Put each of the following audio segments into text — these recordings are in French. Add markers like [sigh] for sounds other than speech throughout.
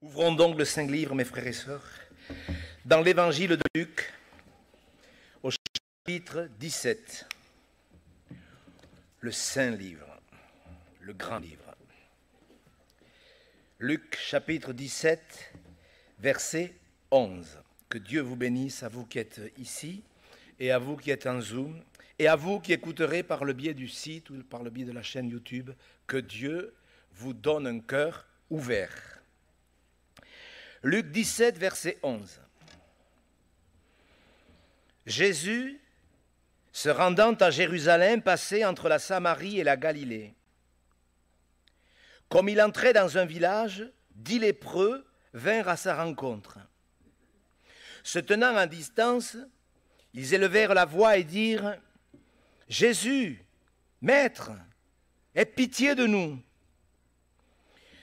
Ouvrons donc le Saint Livre, mes frères et sœurs, dans l'Évangile de Luc, au chapitre 17. Le Saint Livre, le grand livre. Luc chapitre 17, verset 11. Que Dieu vous bénisse à vous qui êtes ici et à vous qui êtes en Zoom et à vous qui écouterez par le biais du site ou par le biais de la chaîne YouTube. Que Dieu vous donne un cœur ouvert. Luc 17, verset 11. Jésus, se rendant à Jérusalem, passait entre la Samarie et la Galilée. Comme il entrait dans un village, dix lépreux vinrent à sa rencontre. Se tenant à distance, ils élevèrent la voix et dirent Jésus, Maître, aie pitié de nous.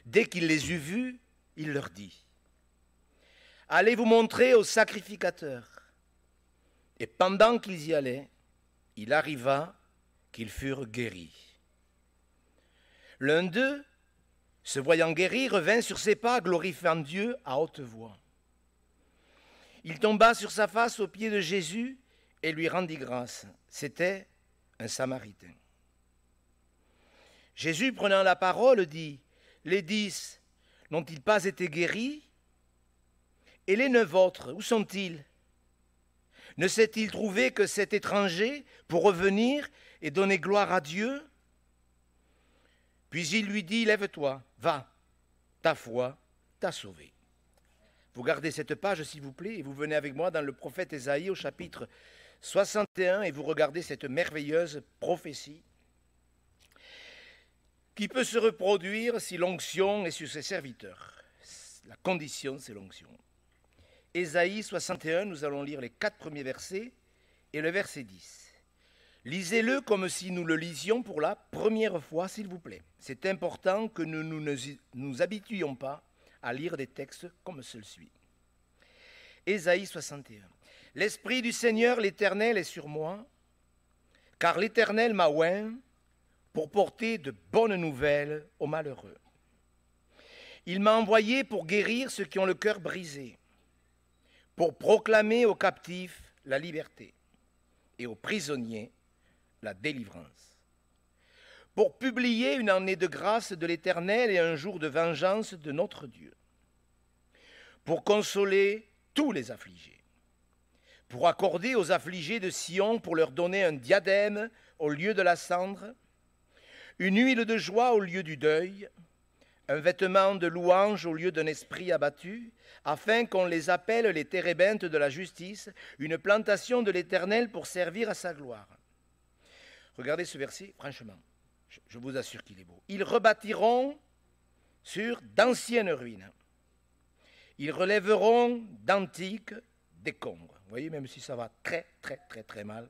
Dès qu'il les eut vus, il leur dit allez vous montrer au sacrificateurs. » Et pendant qu'ils y allaient, il arriva qu'ils furent guéris. L'un d'eux, se voyant guéri, revint sur ses pas, glorifiant Dieu à haute voix. Il tomba sur sa face aux pieds de Jésus et lui rendit grâce. C'était un Samaritain. Jésus, prenant la parole, dit, Les dix n'ont-ils pas été guéris et les neuf autres, où sont-ils Ne s'est-il trouvé que cet étranger pour revenir et donner gloire à Dieu Puis il lui dit, lève-toi, va, ta foi t'a sauvé. Vous gardez cette page, s'il vous plaît, et vous venez avec moi dans le prophète Ésaïe au chapitre 61 et vous regardez cette merveilleuse prophétie qui peut se reproduire si l'onction est sur ses serviteurs. La condition, c'est l'onction. Ésaïe 61, nous allons lire les quatre premiers versets et le verset 10. Lisez-le comme si nous le lisions pour la première fois, s'il vous plaît. C'est important que nous ne nous, habituions pas à lire des textes comme celui-ci. Ésaïe 61. L'Esprit du Seigneur, l'Éternel, est sur moi, car l'Éternel m'a oint pour porter de bonnes nouvelles aux malheureux. Il m'a envoyé pour guérir ceux qui ont le cœur brisé pour proclamer aux captifs la liberté et aux prisonniers la délivrance, pour publier une année de grâce de l'Éternel et un jour de vengeance de notre Dieu, pour consoler tous les affligés, pour accorder aux affligés de Sion, pour leur donner un diadème au lieu de la cendre, une huile de joie au lieu du deuil, un vêtement de louange au lieu d'un esprit abattu, afin qu'on les appelle les térébentes de la justice, une plantation de l'Éternel pour servir à sa gloire. Regardez ce verset, franchement, je vous assure qu'il est beau. Ils rebâtiront sur d'anciennes ruines. Ils relèveront d'antiques décombres. Vous voyez, même si ça va très, très, très, très mal,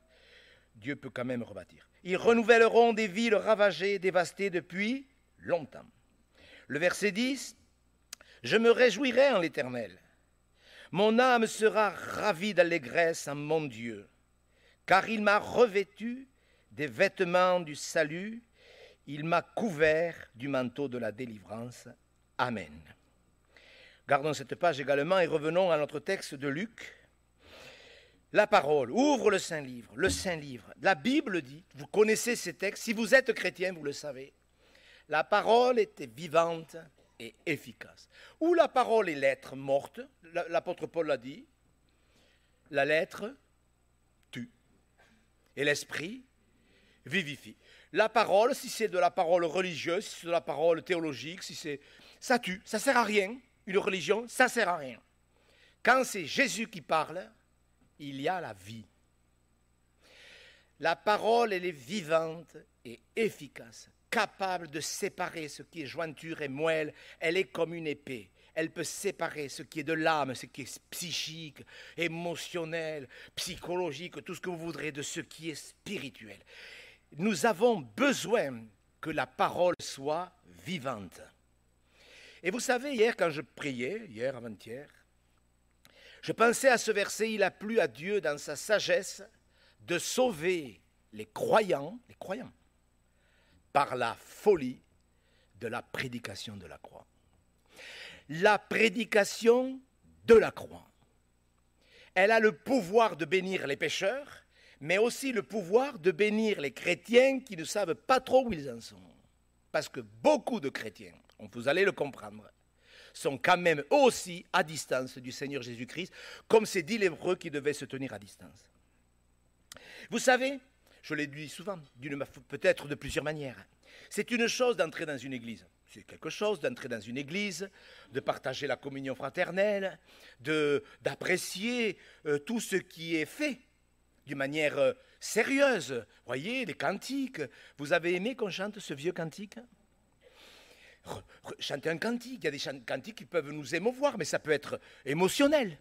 Dieu peut quand même rebâtir. Ils renouvelleront des villes ravagées, dévastées depuis longtemps. Le verset 10, Je me réjouirai en l'Éternel. Mon âme sera ravie d'allégresse en mon Dieu, car il m'a revêtu des vêtements du salut, il m'a couvert du manteau de la délivrance. Amen. Gardons cette page également et revenons à notre texte de Luc. La parole, ouvre le Saint-Livre, le Saint-Livre. La Bible dit, vous connaissez ces textes, si vous êtes chrétien, vous le savez. La parole était vivante et efficace. Ou la parole est lettre morte, l'apôtre Paul l'a dit, la lettre tue, et l'esprit vivifie. La parole, si c'est de la parole religieuse, si c'est de la parole théologique, si c'est, ça tue, ça sert à rien. Une religion, ça sert à rien. Quand c'est Jésus qui parle, il y a la vie. La parole, elle est vivante et efficace capable de séparer ce qui est jointure et moelle. Elle est comme une épée. Elle peut séparer ce qui est de l'âme, ce qui est psychique, émotionnel, psychologique, tout ce que vous voudrez, de ce qui est spirituel. Nous avons besoin que la parole soit vivante. Et vous savez, hier, quand je priais, hier, avant-hier, je pensais à ce verset, il a plu à Dieu dans sa sagesse de sauver les croyants, les croyants, par la folie de la prédication de la croix. La prédication de la croix. Elle a le pouvoir de bénir les pécheurs, mais aussi le pouvoir de bénir les chrétiens qui ne savent pas trop où ils en sont. Parce que beaucoup de chrétiens, vous allez le comprendre, sont quand même aussi à distance du Seigneur Jésus-Christ, comme c'est dit l'hébreu qui devait se tenir à distance. Vous savez, je l'ai dit souvent, peut-être de plusieurs manières. C'est une chose d'entrer dans une église. C'est quelque chose d'entrer dans une église, de partager la communion fraternelle, d'apprécier euh, tout ce qui est fait d'une manière euh, sérieuse. Voyez, les cantiques. Vous avez aimé qu'on chante ce vieux cantique Chanter un cantique. Il y a des cantiques qui peuvent nous émouvoir, mais ça peut être émotionnel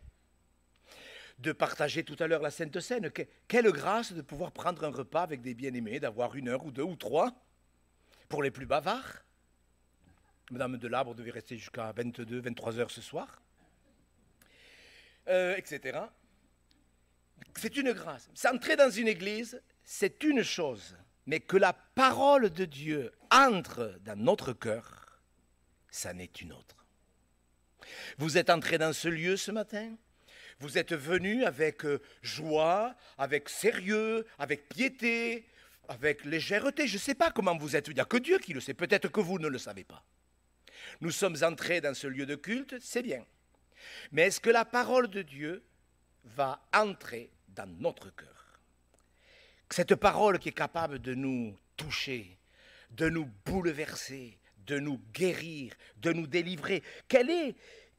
de partager tout à l'heure la Sainte Seine. quelle grâce de pouvoir prendre un repas avec des bien-aimés, d'avoir une heure ou deux ou trois pour les plus bavards. Madame Delabre devait rester jusqu'à 22, 23 heures ce soir, euh, etc. C'est une grâce. S'entrer dans une église, c'est une chose, mais que la parole de Dieu entre dans notre cœur, ça n'est une autre. Vous êtes entré dans ce lieu ce matin, vous êtes venus avec euh, joie, avec sérieux, avec piété, avec légèreté. Je ne sais pas comment vous êtes. Il n'y a que Dieu qui le sait. Peut-être que vous ne le savez pas. Nous sommes entrés dans ce lieu de culte, c'est bien. Mais est-ce que la parole de Dieu va entrer dans notre cœur Cette parole qui est capable de nous toucher, de nous bouleverser, de nous guérir, de nous délivrer. est,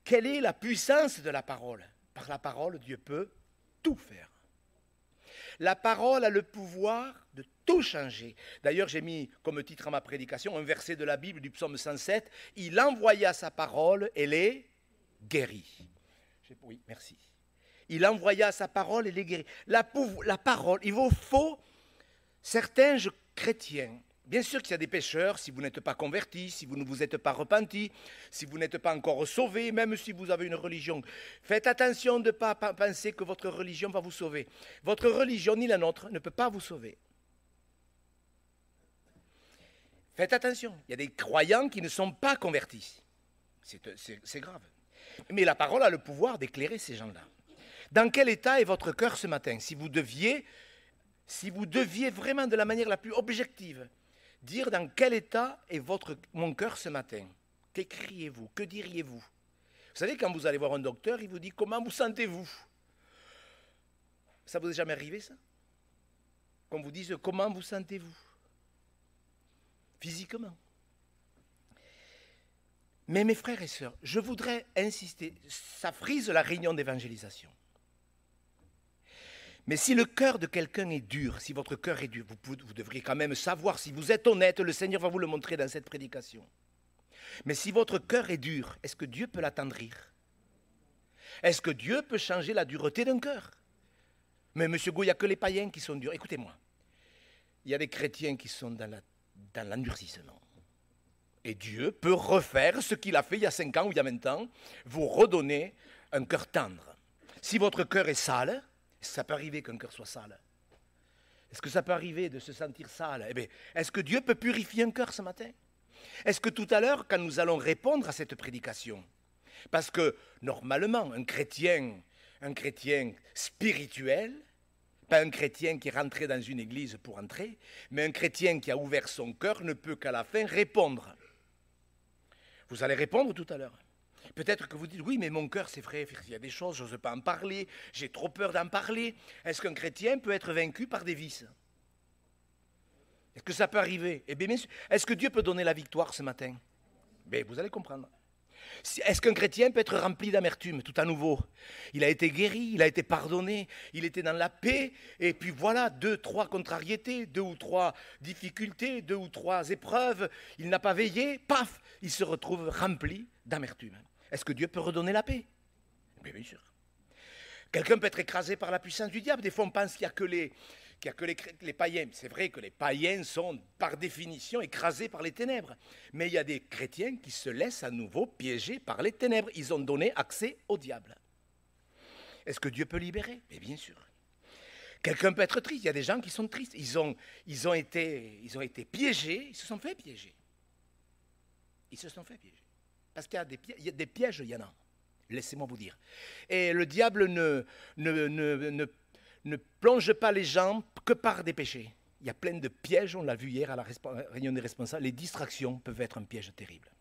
quelle est la puissance de la parole par la parole, Dieu peut tout faire. La parole a le pouvoir de tout changer. D'ailleurs, j'ai mis comme titre à ma prédication un verset de la Bible du psaume 107. Il envoya sa parole et les guérit. Oui, merci. Il envoya sa parole et les guérit. La, la parole, il vous faut certains chrétiens Bien sûr qu'il y a des pécheurs, si vous n'êtes pas converti, si vous ne vous êtes pas repenti, si vous n'êtes pas encore sauvé, même si vous avez une religion. Faites attention de ne pas penser que votre religion va vous sauver. Votre religion, ni la nôtre, ne peut pas vous sauver. Faites attention, il y a des croyants qui ne sont pas convertis. C'est euh, grave. Mais la parole a le pouvoir d'éclairer ces gens-là. Dans quel état est votre cœur ce matin Si vous deviez, si vous deviez vraiment de la manière la plus objective, dire dans quel état est votre, mon cœur ce matin. Qu'écriez-vous Que diriez-vous Vous savez, quand vous allez voir un docteur, il vous dit comment vous sentez-vous Ça vous est jamais arrivé, ça Qu'on vous dise comment vous sentez-vous Physiquement. Mais mes frères et sœurs, je voudrais insister, ça frise la réunion d'évangélisation. Mais si le cœur de quelqu'un est dur, si votre cœur est dur, vous, vous, devriez quand même savoir, si vous êtes honnête, le Seigneur va vous le montrer dans cette prédication. Mais si votre cœur est dur, est-ce que Dieu peut l'attendrir Est-ce que Dieu peut changer la dureté d'un cœur Mais monsieur Gou, il n'y a que les païens qui sont durs. Écoutez-moi, il y a des chrétiens qui sont dans l'endurcissement. Et Dieu peut refaire ce qu'il a fait il y a 5 ans ou il y a 20 ans, vous redonner un cœur tendre. Si votre cœur est sale, ça peut arriver qu'un cœur soit sale Est-ce que ça peut arriver de se sentir sale eh Est-ce que Dieu peut purifier un cœur ce matin Est-ce que tout à l'heure, quand nous allons répondre à cette prédication, parce que normalement, un chrétien, un chrétien spirituel, pas un chrétien qui est rentré dans une église pour entrer, mais un chrétien qui a ouvert son cœur ne peut qu'à la fin répondre. Vous allez répondre tout à l'heure. Peut-être que vous dites, oui, mais mon cœur, c'est vrai, il y a des choses, je n'ose pas en parler, j'ai trop peur d'en parler. Est-ce qu'un chrétien peut être vaincu par des vices Est-ce que ça peut arriver eh bien, Est-ce que Dieu peut donner la victoire ce matin mais ben, Vous allez comprendre. Est-ce qu'un chrétien peut être rempli d'amertume tout à nouveau Il a été guéri, il a été pardonné, il était dans la paix, et puis voilà, deux, trois contrariétés, deux ou trois difficultés, deux ou trois épreuves, il n'a pas veillé, paf, il se retrouve rempli d'amertume. Est-ce que Dieu peut redonner la paix bien sûr. Quelqu'un peut être écrasé par la puissance du diable. Des fois, on pense qu'il n'y a que les, a que les, païens. C'est vrai que les païens sont par définition écrasés par les ténèbres. Mais il y a des chrétiens qui se laissent à nouveau piéger par les ténèbres. Ils ont donné accès au diable. Est-ce que Dieu peut libérer bien sûr. Quelqu'un peut être triste. Il y a des gens qui sont tristes. Ils ont, été, ils ont été piégés. Ils se sont fait piéger. Ils se sont fait piéger. Parce qu'il y, a des pièges, il y en a. Laissez-moi vous dire. Et le diable ne, ne plonge pas les gens que par des péchés. Il y a plein de pièges, on l'a vu hier à la réunion des responsables. Les distractions peuvent être un piège terrible.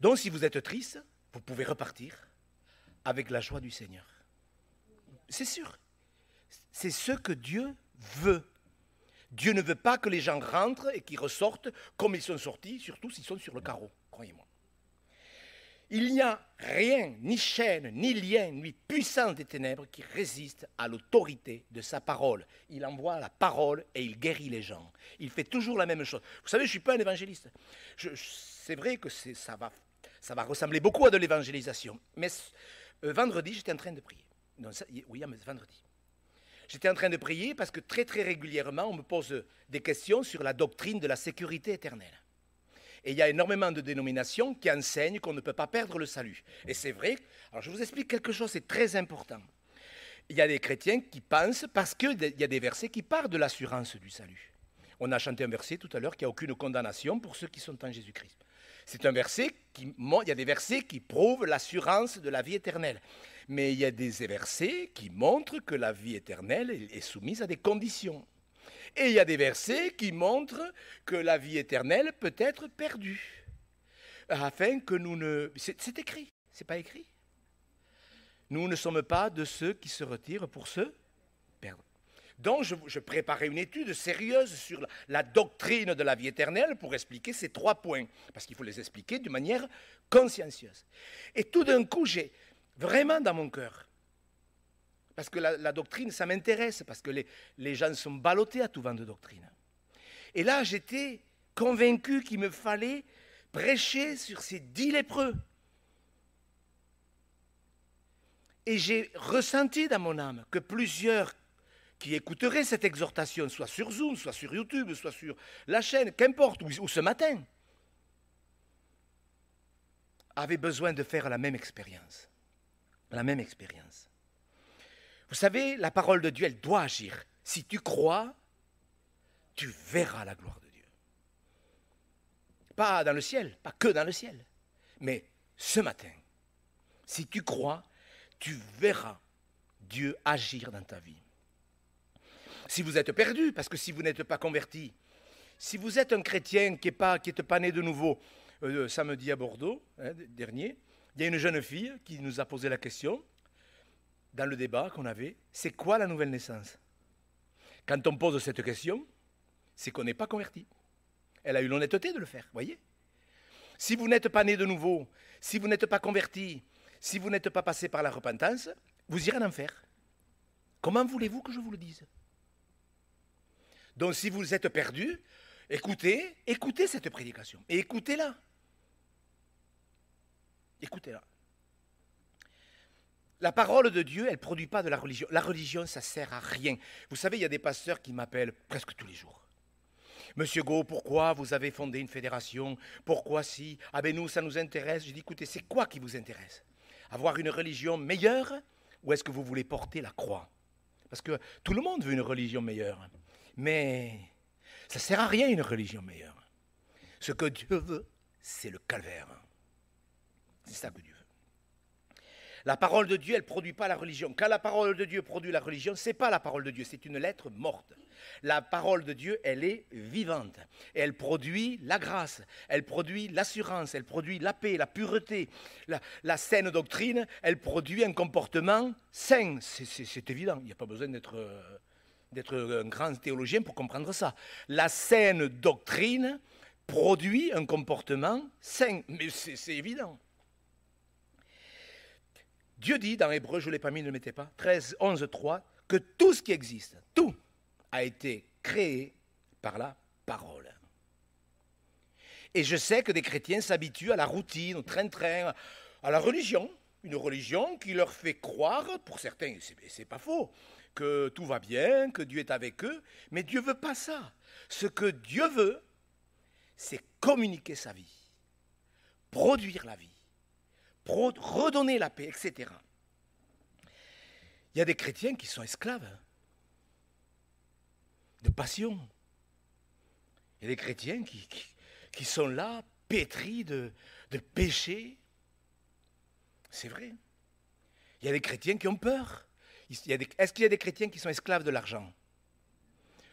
Donc si vous êtes triste, vous pouvez repartir avec la joie du Seigneur. C'est sûr. C'est ce que Dieu veut. Dieu ne veut pas que les gens rentrent et qu'ils ressortent comme ils sont sortis, surtout s'ils sont sur le carreau, croyez-moi. Il n'y a rien, ni chaîne, ni lien, ni puissance des ténèbres qui résiste à l'autorité de sa parole. Il envoie la parole et il guérit les gens. Il fait toujours la même chose. Vous savez, je ne suis pas un évangéliste. c'est vrai que ça va, ça va ressembler beaucoup à de l'évangélisation. Mais euh, vendredi, j'étais en train de prier. oui, ah, mais vendredi. J'étais en train de prier parce que très très régulièrement, on me pose des questions sur la doctrine de la sécurité éternelle. Et il y a énormément de dénominations qui enseignent qu'on ne peut pas perdre le salut. Et c'est vrai. Alors je vous explique quelque chose, c'est très important. Il y a des chrétiens qui pensent, parce qu'il y a des versets qui parlent de l'assurance du salut. On a chanté un verset tout à l'heure qui n'a aucune condamnation pour ceux qui sont en Jésus-Christ. C'est un verset qui, il y a des versets qui prouvent l'assurance de la vie éternelle. Mais il y a des versets qui montrent que la vie éternelle est soumise à des conditions. Et il y a des versets qui montrent que la vie éternelle peut être perdue. Afin que nous ne. C'est écrit, c'est pas écrit. Nous ne sommes pas de ceux qui se retirent pour ceux perdre. Donc, je, préparais une étude sérieuse sur la, la, doctrine de la vie éternelle pour expliquer ces trois points, parce qu'il faut les expliquer d'une manière consciencieuse. Et tout d'un coup, j'ai vraiment dans mon cœur parce que la, doctrine, ça m'intéresse, parce que les, les gens sont ballottés à tout vent de doctrine. Et là, j'étais convaincu qu'il me fallait prêcher sur ces dix lépreux. Et j'ai ressenti dans mon âme que plusieurs qui écouteraient cette exhortation, soit sur Zoom, soit sur YouTube, soit sur la chaîne, qu'importe, ou ce matin, avaient besoin de faire la même expérience. La même expérience. Vous savez, la parole de Dieu, elle doit agir. Si tu crois, tu verras la gloire de Dieu. Pas dans le ciel, pas que dans le ciel, mais ce matin. Si tu crois, tu verras Dieu agir dans ta vie. Si vous êtes perdu, parce que si vous n'êtes pas converti, si vous êtes un chrétien qui n'est pas, pas né de nouveau, euh, samedi à Bordeaux, hein, dernier, il y a une jeune fille qui nous a posé la question, dans le débat qu'on avait, c'est quoi la nouvelle naissance Quand on pose cette question, c'est qu'on n'est pas converti. Elle a eu l'honnêteté de le faire, voyez Si vous n'êtes pas né de nouveau, si vous n'êtes pas converti, si vous n'êtes pas passé par la repentance, vous irez en enfer. Comment voulez-vous que je vous le dise Donc si vous êtes perdu, écoutez, écoutez cette prédication et écoutez-la. Écoutez-la. La parole de Dieu, elle ne produit pas de la religion. La religion, ça sert à rien. Vous savez, il y a des pasteurs qui m'appellent presque tous les jours. Monsieur Go, pourquoi vous avez fondé une fédération Pourquoi si Ah ben nous, ça nous intéresse. Je dis, écoutez, c'est quoi qui vous intéresse Avoir une religion meilleure ou est-ce que vous voulez porter la croix Parce que tout le monde veut une religion meilleure. Mais ça ne sert à rien une religion meilleure. Ce que Dieu veut, c'est le calvaire. C'est ça que Dieu veut. La parole de Dieu, elle ne produit pas la religion. Quand la parole de Dieu produit la religion, ce n'est pas la parole de Dieu, c'est une lettre morte. La parole de Dieu, elle est vivante. elle produit la grâce, elle produit l'assurance, elle produit la paix, la pureté. La, saine doctrine, elle produit un comportement sain. C'est évident, il n'y a pas besoin euh, d'être un grand théologien pour comprendre ça. La saine doctrine produit un comportement sain, mais c'est évident. Dieu dit dans Hébreu, je ne l'ai pas mis, ne le mettez pas, 13, 11, 3, que tout ce qui existe, tout, a été créé par la parole. Et je sais que des chrétiens s'habituent à la routine, au train-train, à la religion, une religion qui leur fait croire, pour certains, et c'est pas faux, que tout va bien, que Dieu est avec eux, mais Dieu veut pas ça. Ce que Dieu veut, c'est communiquer sa vie, produire la vie redonner la paix, etc. Il y a des chrétiens qui sont esclaves hein, de passion. Il y a des chrétiens qui, qui, sont là, pétris de, de péché. C'est vrai. Il y a des chrétiens qui ont peur. Est-ce qu'il y a des chrétiens qui sont esclaves de l'argent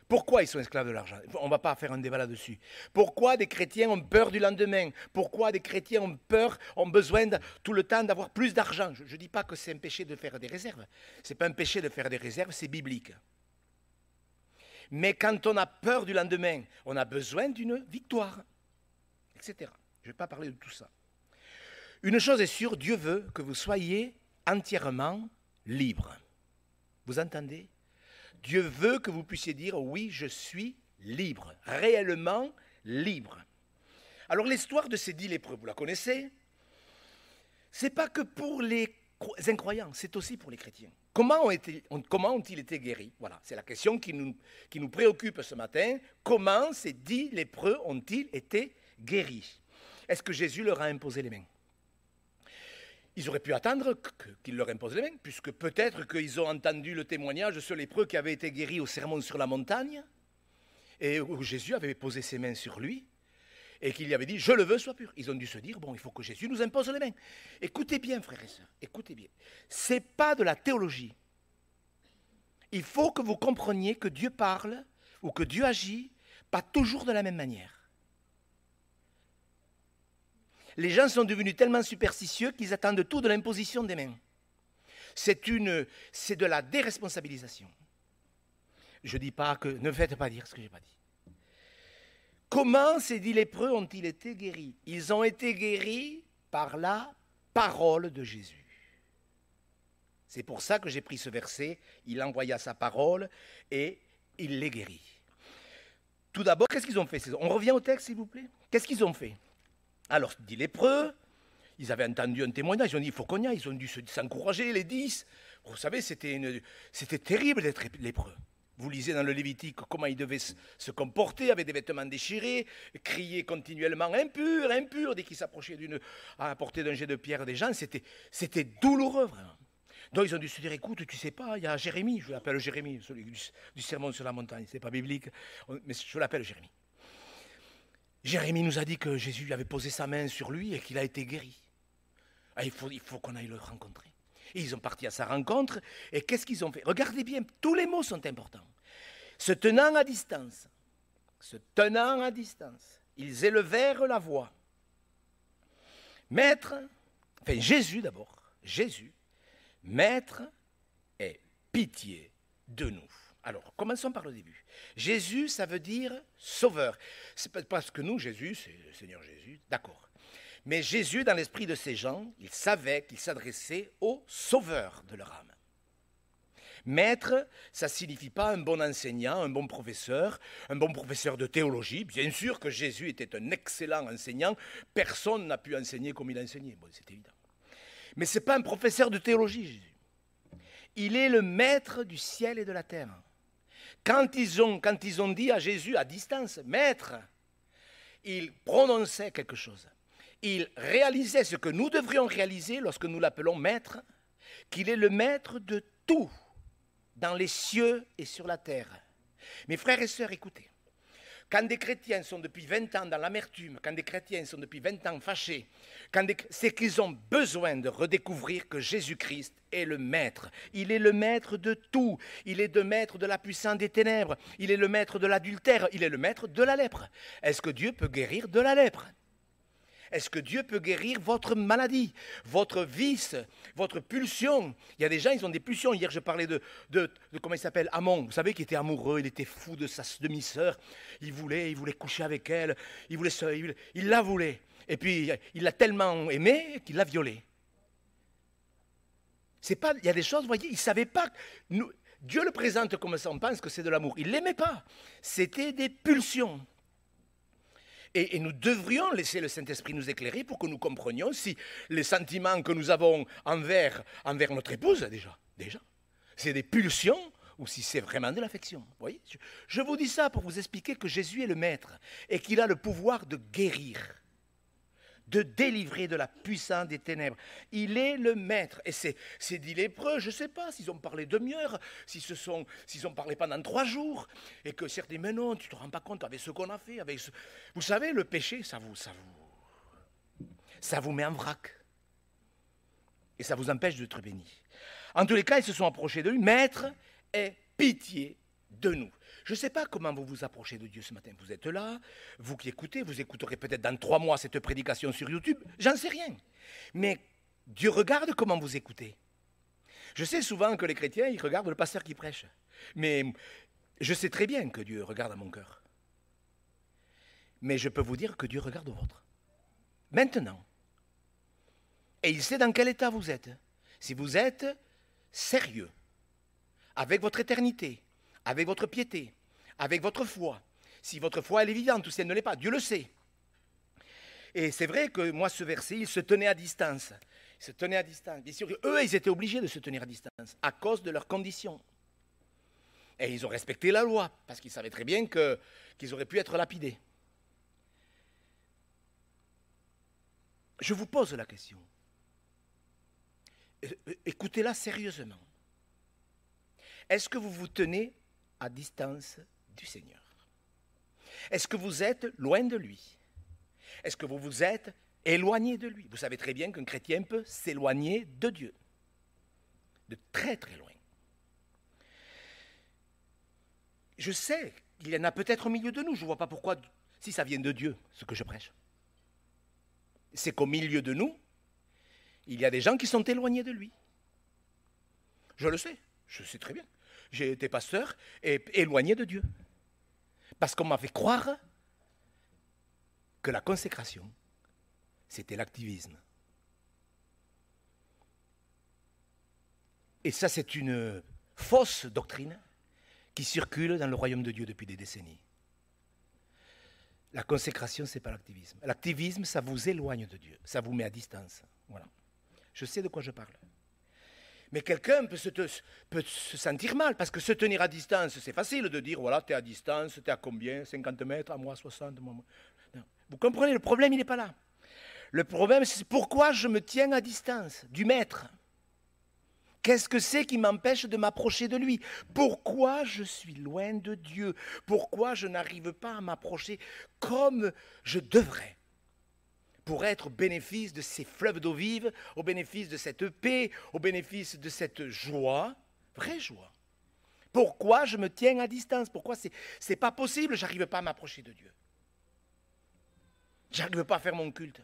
pourquoi ils sont esclaves de l'argent On ne va pas faire un débat là-dessus. Pourquoi des chrétiens ont peur du lendemain Pourquoi des chrétiens ont peur, ont besoin tout le temps d'avoir plus d'argent Je ne dis pas que c'est un péché de faire des réserves. Ce n'est pas un péché de faire des réserves, c'est biblique. Mais quand on a peur du lendemain, on a besoin d'une victoire, etc. Je ne vais pas parler de tout ça. Une chose est sûre, Dieu veut que vous soyez entièrement libre. Vous entendez Dieu veut que vous puissiez dire, oui, je suis libre, réellement libre. Alors l'histoire de ces dix lépreux, vous la connaissez C'est pas que pour les incroyants, c'est aussi pour les chrétiens. Comment ont-ils été guéris Voilà, c'est la question qui nous, qui nous préoccupe ce matin. Comment ces dix lépreux ont-ils été guéris Est-ce que Jésus leur a imposé les mains ils auraient pu attendre qu'il leur impose les mains, puisque peut-être qu'ils ont entendu le témoignage de sur lépreux qui avait été guéri au sermon sur la montagne, et où Jésus avait posé ses mains sur lui, et qu'il lui avait dit, je le veux, sois pur. Ils ont dû se dire, bon, il faut que Jésus nous impose les mains. Écoutez bien, frères et sœurs, écoutez bien. C'est pas de la théologie. Il faut que vous compreniez que Dieu parle ou que Dieu agit pas toujours de la même manière les gens sont devenus tellement superstitieux qu'ils attendent tout de l'imposition des mains. C'est de la déresponsabilisation. Je ne dis pas que, ne faites pas dire ce que je n'ai pas dit. Comment ces dix lépreux ont-ils été guéris Ils ont été guéris par la parole de Jésus. C'est pour ça que j'ai pris ce verset, il envoya sa parole et il les guérit. Tout d'abord, qu'est-ce qu'ils ont fait On revient au texte, s'il vous plaît. Qu'est-ce qu'ils ont fait alors, dit lépreux, ils avaient entendu un témoignage, ils ont dit, il faut qu'on y aille, ils ont dû s'encourager, les dix. Vous savez, c'était terrible d'être lépreux. Vous lisez dans le Lévitique comment ils devaient se comporter avec des vêtements déchirés, crier continuellement impur, impur, dès qu'ils s'approchaient à la portée d'un jet de pierre des gens. C'était, douloureux, vraiment. Donc ils ont dû se dire, écoute, tu sais pas, il y a Jérémie, je l'appelle Jérémie, celui du, sermon sur la montagne, c'est pas biblique, mais je l'appelle Jérémie. Jérémie nous a dit que Jésus avait posé sa main sur lui et qu'il a été guéri. Ah, il faut, qu'on aille le rencontrer. Et ils ont parti à sa rencontre. Et qu'est-ce qu'ils ont fait Regardez bien, tous les mots sont importants. Se tenant à distance, se tenant à distance, ils élevèrent la voix. Maître, enfin Jésus d'abord, Jésus, Maître, aie pitié de nous. Alors, commençons par le début. Jésus, ça veut dire sauveur. C'est parce que nous, Jésus, c'est le Seigneur Jésus, d'accord. Mais Jésus, dans l'esprit de ces gens, il savait qu'il s'adressait au sauveur de leur âme. Maître, ça ne signifie pas un bon enseignant, un bon professeur, un bon professeur de théologie. Bien sûr que Jésus était un excellent enseignant. Personne n'a pu enseigner comme il enseignait. Bon, c'est évident. Mais ce n'est pas un professeur de théologie, Jésus. Il est le maître du ciel et de la terre quand ils, ont, dit à Jésus à distance, Maître, il prononçait quelque chose. Il réalisait ce que nous devrions réaliser lorsque nous l'appelons Maître, qu'il est le Maître de tout, dans les cieux et sur la terre. Mes frères et sœurs, écoutez, quand des chrétiens sont depuis 20 ans dans l'amertume, quand des chrétiens sont depuis 20 ans fâchés, c'est qu'ils ont besoin de redécouvrir que Jésus-Christ est le maître. Il est le maître de tout. Il est le maître de la puissance des ténèbres. Il est le maître de l'adultère. Il est le maître de la lèpre. Est-ce que Dieu peut guérir de la lèpre est-ce que Dieu peut guérir votre maladie, votre vice, votre pulsion Il y a des gens, ils ont des pulsions. Hier, je parlais de, de, comment il s'appelle Amon. Vous savez, qu'il était amoureux, il était fou de sa demi-sœur. Il voulait, il voulait coucher avec elle. Il voulait, il, il la voulait. Et puis, il l'a tellement aimé qu'il l'a violée. C'est pas, il y a des choses, vous voyez, il ne savait pas. Nous, Dieu le présente comme ça, on pense que c'est de l'amour. Il l'aimait pas. C'était des pulsions. Et, nous devrions laisser le Saint-Esprit nous éclairer pour que nous comprenions si les sentiments que nous avons envers, envers notre épouse, déjà, déjà, c'est des pulsions ou si c'est vraiment de l'affection. Voyez je vous dis ça pour vous expliquer que Jésus est le Maître et qu'il a le pouvoir de guérir de délivrer de la puissance des ténèbres. Il est le maître. Et c'est, dit lépreux, je ne sais pas s'ils ont parlé demi-heure, s'ils, sont, s'ils ont parlé pendant trois jours, et que certains disent, mais non, tu ne te rends pas compte avec ce qu'on a fait. avec Vous savez, le péché, ça vous, ça vous, ça vous met en vrac. Et ça vous empêche d'être béni. En tous les cas, ils se sont approchés de lui. Maître, aie pitié de nous. Je ne sais pas comment vous vous approchez de Dieu ce matin. Vous êtes là, vous qui écoutez, vous écouterez peut-être dans trois mois cette prédication sur YouTube, j'en sais rien. Mais Dieu regarde comment vous écoutez. Je sais souvent que les chrétiens, ils regardent le pasteur qui prêche. Mais je sais très bien que Dieu regarde à mon cœur. Mais je peux vous dire que Dieu regarde au vôtre. Maintenant. Et il sait dans quel état vous êtes. Si vous êtes sérieux, avec votre éternité, avec votre piété, avec votre foi. Si votre foi, est évidente ou si elle ne l'est pas, Dieu le sait. Et c'est vrai que moi, ce verset, il se tenait à distance. Il se tenait à distance. Bien sûr, eux, ils étaient obligés de se tenir à distance à cause de leurs conditions. Et ils ont respecté la loi, parce qu'ils savaient très bien qu'ils auraient pu être lapidés. Je vous pose la question. Euh, euh, écoutez-la sérieusement. Est-ce que vous vous tenez à distance du Seigneur Est-ce que vous êtes loin de lui Est-ce que vous vous êtes éloigné de lui Vous savez très bien qu'un chrétien peut s'éloigner de Dieu, de très très loin. Je sais qu'il y en a peut-être au milieu de nous, je ne vois pas pourquoi, si ça vient de Dieu, ce que je prêche. C'est qu'au milieu de nous, il y a des gens qui sont éloignés de lui. Je le sais, je sais très bien j'ai été pasteur, et éloigné de Dieu. Parce qu'on m'a fait croire que la consécration, c'était l'activisme. Et ça, c'est une fausse doctrine qui circule dans le royaume de Dieu depuis des décennies. La consécration, ce n'est pas l'activisme. L'activisme, ça vous éloigne de Dieu, ça vous met à distance. Voilà. Je sais de quoi je parle. Mais quelqu'un peut se, sentir mal, parce que se tenir à distance, c'est facile de dire, voilà, tu es à distance, tu es à combien 50 mètres, à moi 60. Vous comprenez, le problème, il n'est pas là. Le problème, c'est pourquoi je me tiens à distance du maître. Qu'est-ce que c'est qui m'empêche de m'approcher de lui Pourquoi je suis loin de Dieu Pourquoi je n'arrive pas à m'approcher comme je devrais pour être au bénéfice de ces fleuves d'eau vive, au bénéfice de cette paix, au bénéfice de cette joie, vraie joie. Pourquoi je me tiens à distance Pourquoi c'est pas possible J'arrive pas à m'approcher de Dieu. J'arrive pas à faire mon culte.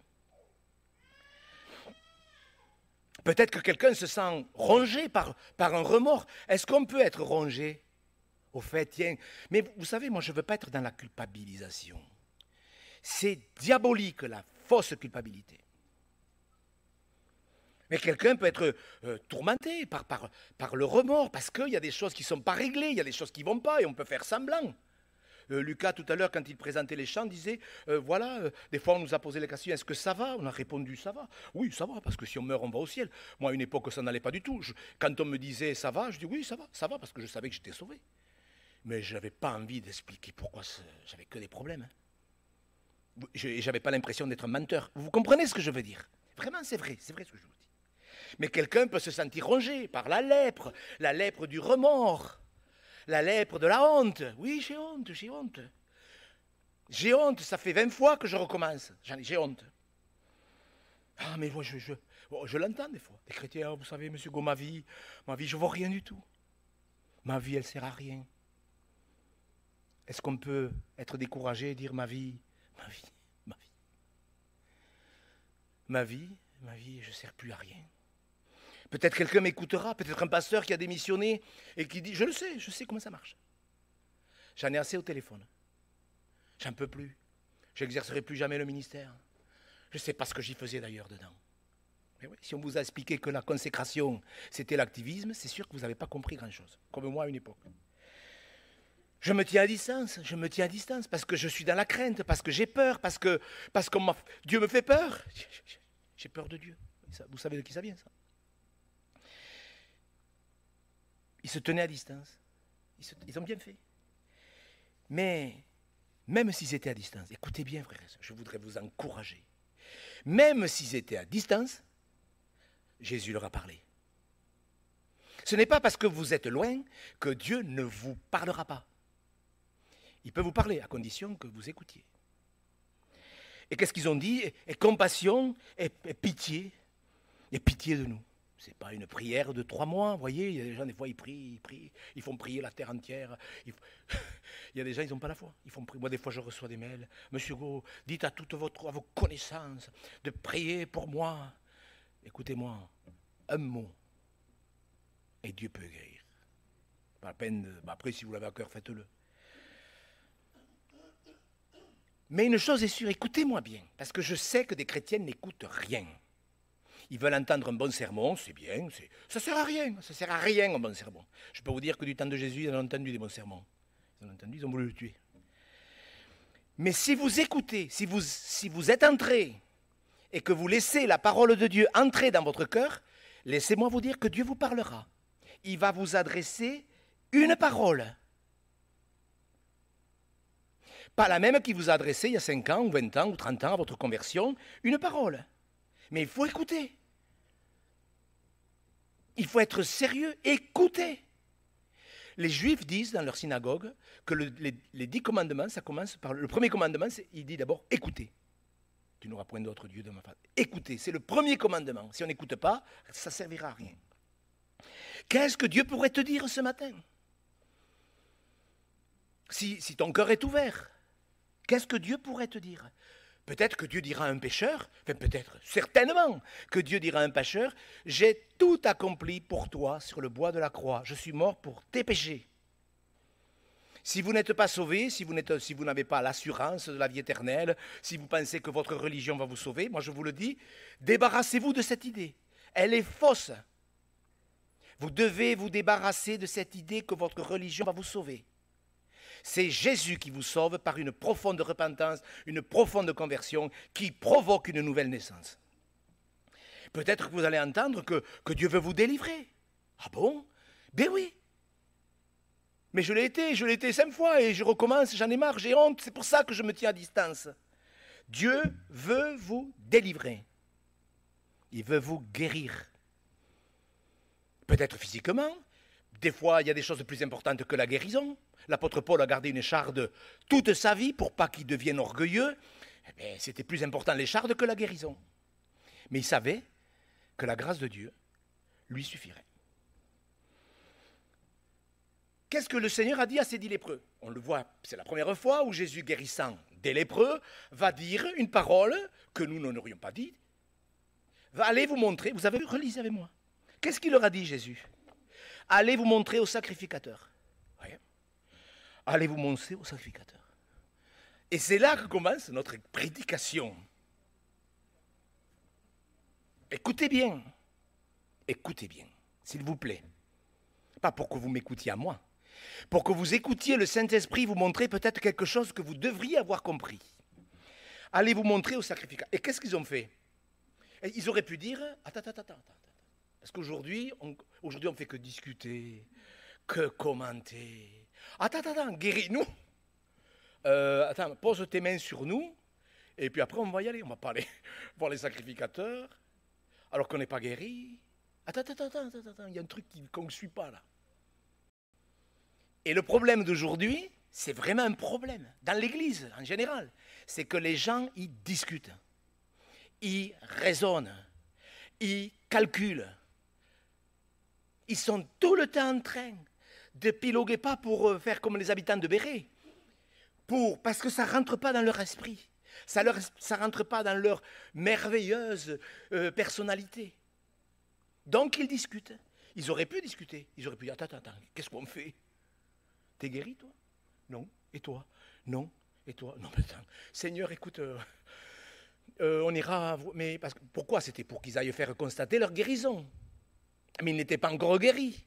Peut-être que quelqu'un se sent rongé par, par un remords. Est-ce qu'on peut être rongé Au fait, tiens. Mais vous savez, moi, je ne veux pas être dans la culpabilisation. C'est diabolique la fausse culpabilité. Mais quelqu'un peut être euh, tourmenté par, par, par, le remords, parce qu'il y a des choses qui ne sont pas réglées, il y a des choses qui ne vont pas, et on peut faire semblant. Euh, Lucas, tout à l'heure, quand il présentait les chants, disait, euh, voilà, des fois on nous a posé la question, est-ce que ça va On a répondu, ça va. Oui, ça va, parce que si on meurt, on va au ciel. Moi, à une époque, ça n'allait pas du tout. quand on me disait, ça va, je dis, oui, ça va, ça va, parce que je savais que j'étais sauvé. Mais je n'avais pas envie d'expliquer pourquoi j'avais que des problèmes. Hein. Je n'avais pas l'impression d'être un menteur. Vous comprenez ce que je veux dire Vraiment, c'est vrai, c'est vrai ce que je vous dis. Mais quelqu'un peut se sentir rongé par la lèpre, la lèpre du remords, la lèpre de la honte. Oui, j'ai honte, j'ai honte. J'ai honte, ça fait 20 fois que je recommence. J'ai honte. Ah, mais moi, je, l'entends des fois. Des chrétiens, oh, vous savez, monsieur Go, ma vie, ma vie, je vois rien du tout. Ma vie, elle ne sert à rien. Est-ce qu'on peut être découragé et dire ma vie, ma vie, ma vie. Ma vie, ma vie, je ne sers plus à rien. Peut-être quelqu'un m'écoutera, peut-être un pasteur qui a démissionné et qui dit, je le sais, je sais comment ça marche. J'en ai assez au téléphone. J'en peux plus. J'exercerai plus jamais le ministère. Je ne sais pas ce que j'y faisais d'ailleurs dedans. Mais oui, si on vous a expliqué que la consécration, c'était l'activisme, c'est sûr que vous n'avez pas compris grand-chose, comme moi à une époque je me tiens à distance, je me tiens à distance parce que je suis dans la crainte, parce que j'ai peur, parce que, parce que Dieu me fait peur. J'ai peur de Dieu. Vous savez de qui ça vient, ça Ils se tenaient à distance. Ils, ont bien fait. Mais même s'ils étaient à distance, écoutez bien, frères je voudrais vous encourager. Même s'ils étaient à distance, Jésus leur a parlé. Ce n'est pas parce que vous êtes loin que Dieu ne vous parlera pas. Il peut vous parler à condition que vous écoutiez. Et qu'est-ce qu'ils ont dit Et compassion et, pitié. Et pitié de nous. Ce n'est pas une prière de trois mois, vous voyez. Il y a des gens, des fois, ils prient, ils prient, ils font prier la terre entière. [laughs] Il y a des gens, ils n'ont pas la foi. Ils font prier. Moi, des fois, je reçois des mails. Monsieur Go, dites à toutes à vos connaissances de prier pour moi. Écoutez-moi, un mot, et Dieu peut guérir. Pas la peine. De... Bah, après, si vous l'avez à cœur, faites-le. Mais une chose est sûre, écoutez-moi bien, parce que je sais que des chrétiens n'écoutent rien. Ils veulent entendre un bon sermon, c'est bien, ça ne sert à rien, ça ne sert à rien un bon sermon. Je peux vous dire que du temps de Jésus, ils ont entendu des bons sermons. Ils ont entendu, ils ont voulu le tuer. Mais si vous écoutez, si vous, si vous êtes entré et que vous laissez la parole de Dieu entrer dans votre cœur, laissez-moi vous dire que Dieu vous parlera. Il va vous adresser une parole. Pas la même qui vous a adressé il y a 5 ans, ou 20 ans, ou 30 ans à votre conversion, une parole. Mais il faut écouter. Il faut être sérieux, écouter. Les Juifs disent dans leur synagogue que les, dix commandements, ça commence par le premier commandement, il dit d'abord écoutez. Tu n'auras point d'autre Dieu de ma face. Écoutez, c'est le premier commandement. Si on n'écoute pas, ça ne servira à rien. Qu'est-ce que Dieu pourrait te dire ce matin si, si ton cœur est ouvert Qu'est-ce que Dieu pourrait te dire Peut-être que Dieu dira à un pécheur, enfin peut-être, certainement que Dieu dira à un pécheur, j'ai tout accompli pour toi sur le bois de la croix, je suis mort pour tes péchés. Si vous n'êtes pas sauvé, si vous, n'avez pas l'assurance de la vie éternelle, si vous pensez que votre religion va vous sauver, moi je vous le dis, débarrassez-vous de cette idée. Elle est fausse. Vous devez vous débarrasser de cette idée que votre religion va vous sauver. C'est Jésus qui vous sauve par une profonde repentance, une profonde conversion qui provoque une nouvelle naissance. Peut-être que vous allez entendre que, Dieu veut vous délivrer. Ah bon Ben oui. Mais je l'ai été, je l'ai été cinq fois et je recommence, j'en ai marre, j'ai honte, c'est pour ça que je me tiens à distance. Dieu veut vous délivrer. Il veut vous guérir. Peut-être physiquement. Des fois, il y a des choses plus importantes que la guérison l'apôtre Paul a gardé une écharde toute sa vie pour pas qu'il devienne orgueilleux, eh c'était plus important l'écharde que la guérison. Mais il savait que la grâce de Dieu lui suffirait. Qu'est-ce que le Seigneur a dit à ces dix lépreux On le voit, c'est la première fois où Jésus, guérissant des lépreux, va dire une parole que nous n'aurions pas dite. Va aller vous montrer, vous avez relisez avec moi. Qu'est-ce qu'il leur a dit Jésus Allez vous montrer au sacrificateur allez vous montrer au sacrificateur. Et c'est là que commence notre prédication. Écoutez bien, écoutez bien, s'il vous plaît. Pas pour que vous m'écoutiez à moi, pour que vous écoutiez le Saint-Esprit vous montrer peut-être quelque chose que vous devriez avoir compris. Allez vous montrer au sacrificateur. Et qu'est-ce qu'ils ont fait Ils auraient pu dire, attends, attends, attends, attends. Parce qu'aujourd'hui, aujourd'hui, on ne fait que discuter, que commenter. Attends, attends, guéris-nous. Euh, attends, pose tes mains sur nous. Et puis après, on va y aller. On va parler aller [laughs] voir les sacrificateurs. Alors qu'on n'est pas guéri. Attends, attends, attends, attends, attends. Il y a un truc qu'on ne suit pas là. Et le problème d'aujourd'hui, c'est vraiment un problème. Dans l'Église, en général, c'est que les gens, ils discutent, ils raisonnent, ils calculent. Ils sont tout le temps en train d'épiloguer pas pour euh, faire comme les habitants de Béret, pour, parce que ça ne rentre pas dans leur esprit, ça ne ça rentre pas dans leur merveilleuse euh, personnalité. Donc ils discutent. Ils auraient pu discuter. Ils auraient pu dire, attends, attends, qu'est-ce qu'on fait T'es guéri, toi Non. Et toi Non. Et toi Non, mais Seigneur, écoute, euh, on ira... Mais parce, pourquoi C'était pour qu'ils aillent faire constater leur guérison. Mais ils n'étaient pas encore guéris.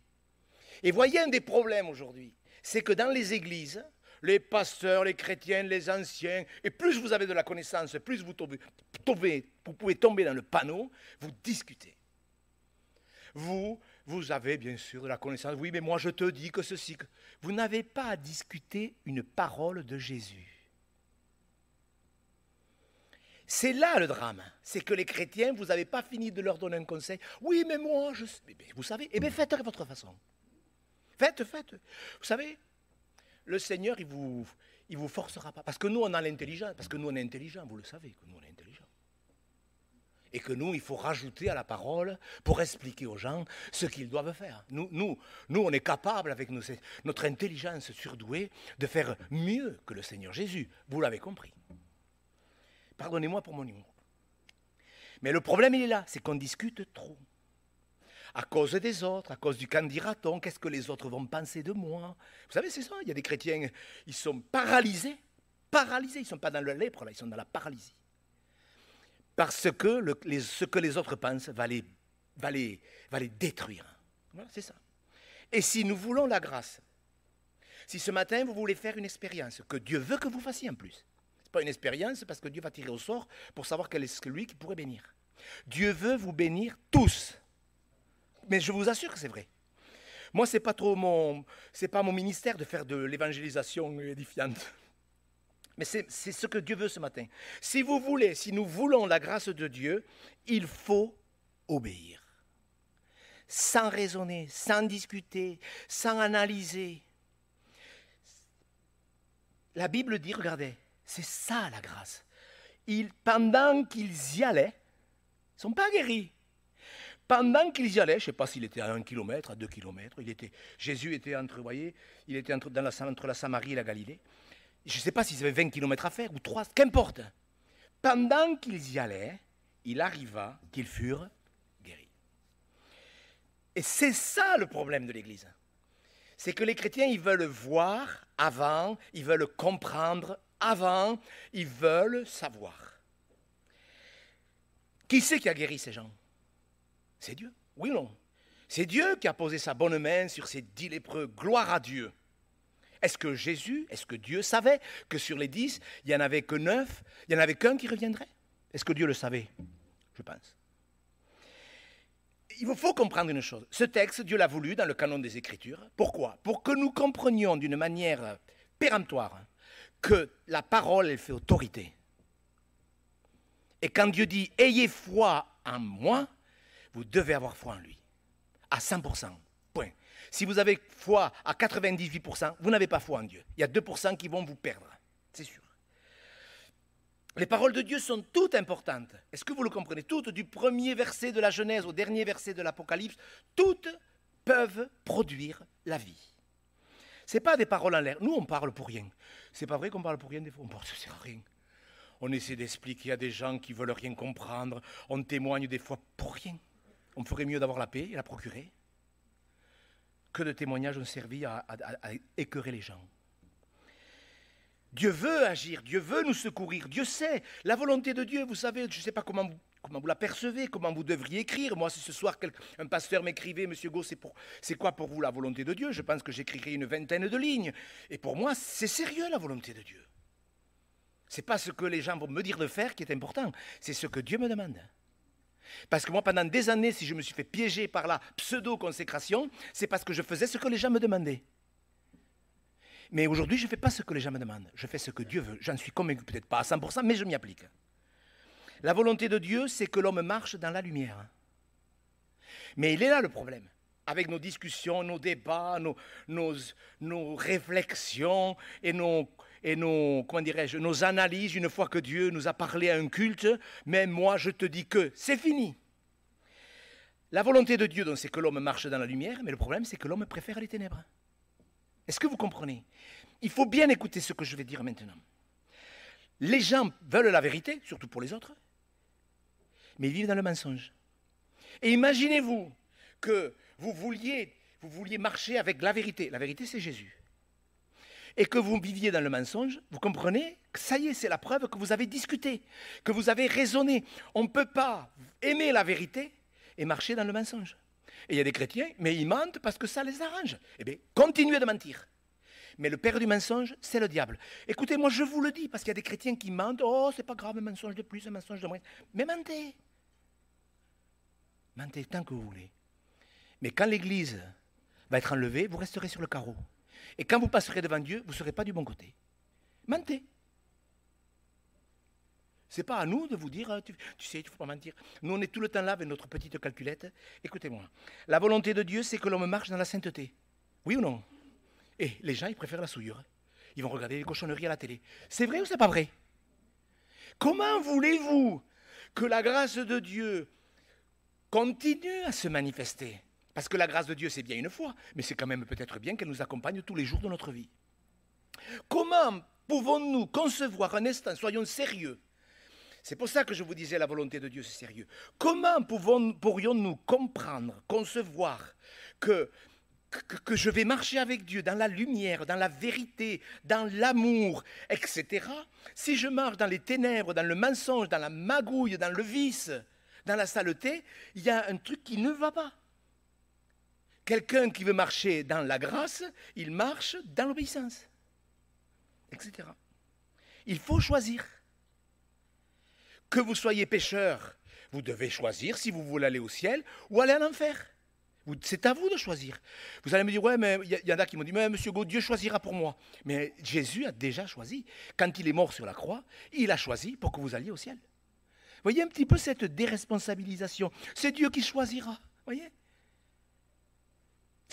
Et voyez un des problèmes aujourd'hui, c'est que dans les églises, les pasteurs, les chrétiens, les anciens, et plus vous avez de la connaissance, plus vous, pouvez tomber dans le panneau, vous discutez. Vous, vous avez bien sûr de la connaissance, oui, mais moi je te dis que ceci, vous n'avez pas à discuter une parole de Jésus. C'est là le drame. C'est que les chrétiens, vous n'avez pas fini de leur donner un conseil. Oui, mais moi, je... Vous savez, eh bien faites à votre façon. Faites, faites. Vous savez, le Seigneur, il ne vous, il vous forcera pas. Parce que nous, on a l'intelligence. Parce que nous, on est intelligent. Vous le savez, que nous, on est intelligent. Et que nous, il faut rajouter à la parole pour expliquer aux gens ce qu'ils doivent faire. Nous, nous, nous on est capable, avec notre intelligence surdouée, de faire mieux que le Seigneur Jésus. Vous l'avez compris. Pardonnez-moi pour mon humour. Mais le problème, il est là, c'est qu'on discute trop à cause des autres, à cause du qu'en dira-t-on, qu'est-ce que les autres vont penser de moi Vous savez, c'est ça, il y a des chrétiens, ils sont paralysés, paralysés, ils ne sont pas dans le lèpre, là, ils sont dans la paralysie. Parce que ce que les autres pensent va les, va va les détruire. Voilà, c'est ça. Et si nous voulons la grâce, si ce matin vous voulez faire une expérience, que Dieu veut que vous fassiez en plus, ce n'est pas une expérience parce que Dieu va tirer au sort pour savoir quel est celui qui pourrait bénir. Dieu veut vous bénir tous. Mais je vous assure que c'est vrai. Moi, c'est pas trop mon, c'est pas mon ministère de faire de l'évangélisation édifiante. Mais c'est ce que Dieu veut ce matin. Si vous voulez, si nous voulons la grâce de Dieu, il faut obéir. Sans raisonner, sans discuter, sans analyser. La Bible dit, regardez, c'est ça la grâce. pendant qu'ils y allaient, ils ne sont pas guéris. Pendant qu'ils y allaient, je ne sais pas s'il était à un kilomètre, à deux kilomètres, il était, Jésus était entre, il était entre, la, entre la Samarie et la Galilée. Je ne sais pas s'ils avaient 20 kilomètres à faire ou 3, qu'importe. Pendant qu'ils y allaient, il arriva qu'ils furent guéris. Et c'est ça le problème de l'Église. C'est que les chrétiens, ils veulent voir avant, ils veulent comprendre avant, ils veulent savoir. Qui c'est qui a guéri ces gens c'est Dieu. Oui ou non C'est Dieu qui a posé sa bonne main sur ces dix lépreux. Gloire à Dieu. Est-ce que Jésus, est-ce que Dieu savait que sur les dix, il n'y en avait que neuf, il n'y en avait qu'un qui reviendrait Est-ce que Dieu le savait Je pense. Il faut comprendre une chose. Ce texte, Dieu l'a voulu dans le canon des Écritures. Pourquoi Pour que nous comprenions d'une manière péremptoire que la parole, elle fait autorité. Et quand Dieu dit ⁇ Ayez foi en moi ⁇ vous devez avoir foi en lui. À 100%. Point. Si vous avez foi à 98%, vous n'avez pas foi en Dieu. Il y a 2% qui vont vous perdre. C'est sûr. Les paroles de Dieu sont toutes importantes. Est-ce que vous le comprenez Toutes, du premier verset de la Genèse au dernier verset de l'Apocalypse, toutes peuvent produire la vie. Ce n'est pas des paroles en l'air. Nous, on parle pour rien. C'est pas vrai qu'on parle pour rien des fois. On parle, pour rien. On essaie d'expliquer à des gens qui veulent rien comprendre. On témoigne des fois pour rien on ferait mieux d'avoir la paix et la procurer. Que de témoignages ont servi à, à, les gens. Dieu veut agir, Dieu veut nous secourir, Dieu sait. La volonté de Dieu, vous savez, je ne sais pas comment vous, comment vous la percevez, comment vous devriez écrire. Moi, si ce soir un pasteur m'écrivait, Monsieur Gau, c'est, quoi pour vous la volonté de Dieu Je pense que j'écrirais une vingtaine de lignes. Et pour moi, c'est sérieux la volonté de Dieu. C'est pas ce que les gens vont me dire de faire qui est important, c'est ce que Dieu me demande. Parce que moi, pendant des années, si je me suis fait piéger par la pseudo-consécration, c'est parce que je faisais ce que les gens me demandaient. Mais aujourd'hui, je ne fais pas ce que les gens me demandent. Je fais ce que Dieu veut. J'en suis convaincu, peut-être pas à 100%, mais je m'y applique. La volonté de Dieu, c'est que l'homme marche dans la lumière. Mais il est là le problème. Avec nos discussions, nos débats, nos, nos, nos réflexions et nos, et nos, comment dirais-je, nos analyses une fois que Dieu nous a parlé à un culte, mais moi je te dis que c'est fini. La volonté de Dieu, c'est que l'homme marche dans la lumière, mais le problème, c'est que l'homme préfère les ténèbres. Est-ce que vous comprenez Il faut bien écouter ce que je vais dire maintenant. Les gens veulent la vérité, surtout pour les autres, mais ils vivent dans le mensonge. Et imaginez-vous que vous vouliez, vous vouliez marcher avec la vérité. La vérité, c'est Jésus et que vous viviez dans le mensonge, vous comprenez que ça y est, c'est la preuve que vous avez discuté, que vous avez raisonné. On ne peut pas aimer la vérité et marcher dans le mensonge. Et il y a des chrétiens, mais ils mentent parce que ça les arrange. Eh bien, continuez de mentir. Mais le père du mensonge, c'est le diable. Écoutez, moi je vous le dis, parce qu'il y a des chrétiens qui mentent. Oh, c'est pas grave, un mensonge de plus, un mensonge de moins. Mais mentez. Mentez tant que vous voulez. Mais quand l'Église va être enlevée, vous resterez sur le carreau. Et quand vous passerez devant Dieu, vous ne serez pas du bon côté. Mentez. Ce n'est pas à nous de vous dire, hein, tu, sais, il ne faut pas mentir. Nous, on est tout le temps là avec notre petite calculette. Écoutez-moi, la volonté de Dieu, c'est que l'homme marche dans la sainteté. Oui ou non Et eh, les gens, ils préfèrent la souillure. Hein. Ils vont regarder les cochonneries à la télé. C'est vrai ou c'est pas vrai Comment voulez-vous que la grâce de Dieu continue à se manifester parce que la grâce de Dieu, c'est bien une fois, mais c'est quand même peut-être bien qu'elle nous accompagne tous les jours de notre vie. Comment pouvons-nous concevoir un instant, soyons sérieux, c'est pour ça que je vous disais la volonté de Dieu, c'est sérieux. Comment pourrions-nous comprendre, concevoir que, que, je vais marcher avec Dieu dans la lumière, dans la vérité, dans l'amour, etc., si je marche dans les ténèbres, dans le mensonge, dans la magouille, dans le vice, dans la saleté, il y a un truc qui ne va pas. Quelqu'un qui veut marcher dans la grâce, il marche dans l'obéissance, etc. Il faut choisir. Que vous soyez pécheur, vous devez choisir si vous voulez aller au ciel ou aller à l'enfer. C'est à vous de choisir. Vous allez me dire, ouais, mais il y, en a qui m'ont dit, mais monsieur Gaud, Dieu choisira pour moi. Mais Jésus a déjà choisi. Quand il est mort sur la croix, il a choisi pour que vous alliez au ciel. Voyez un petit peu cette déresponsabilisation. C'est Dieu qui choisira. Voyez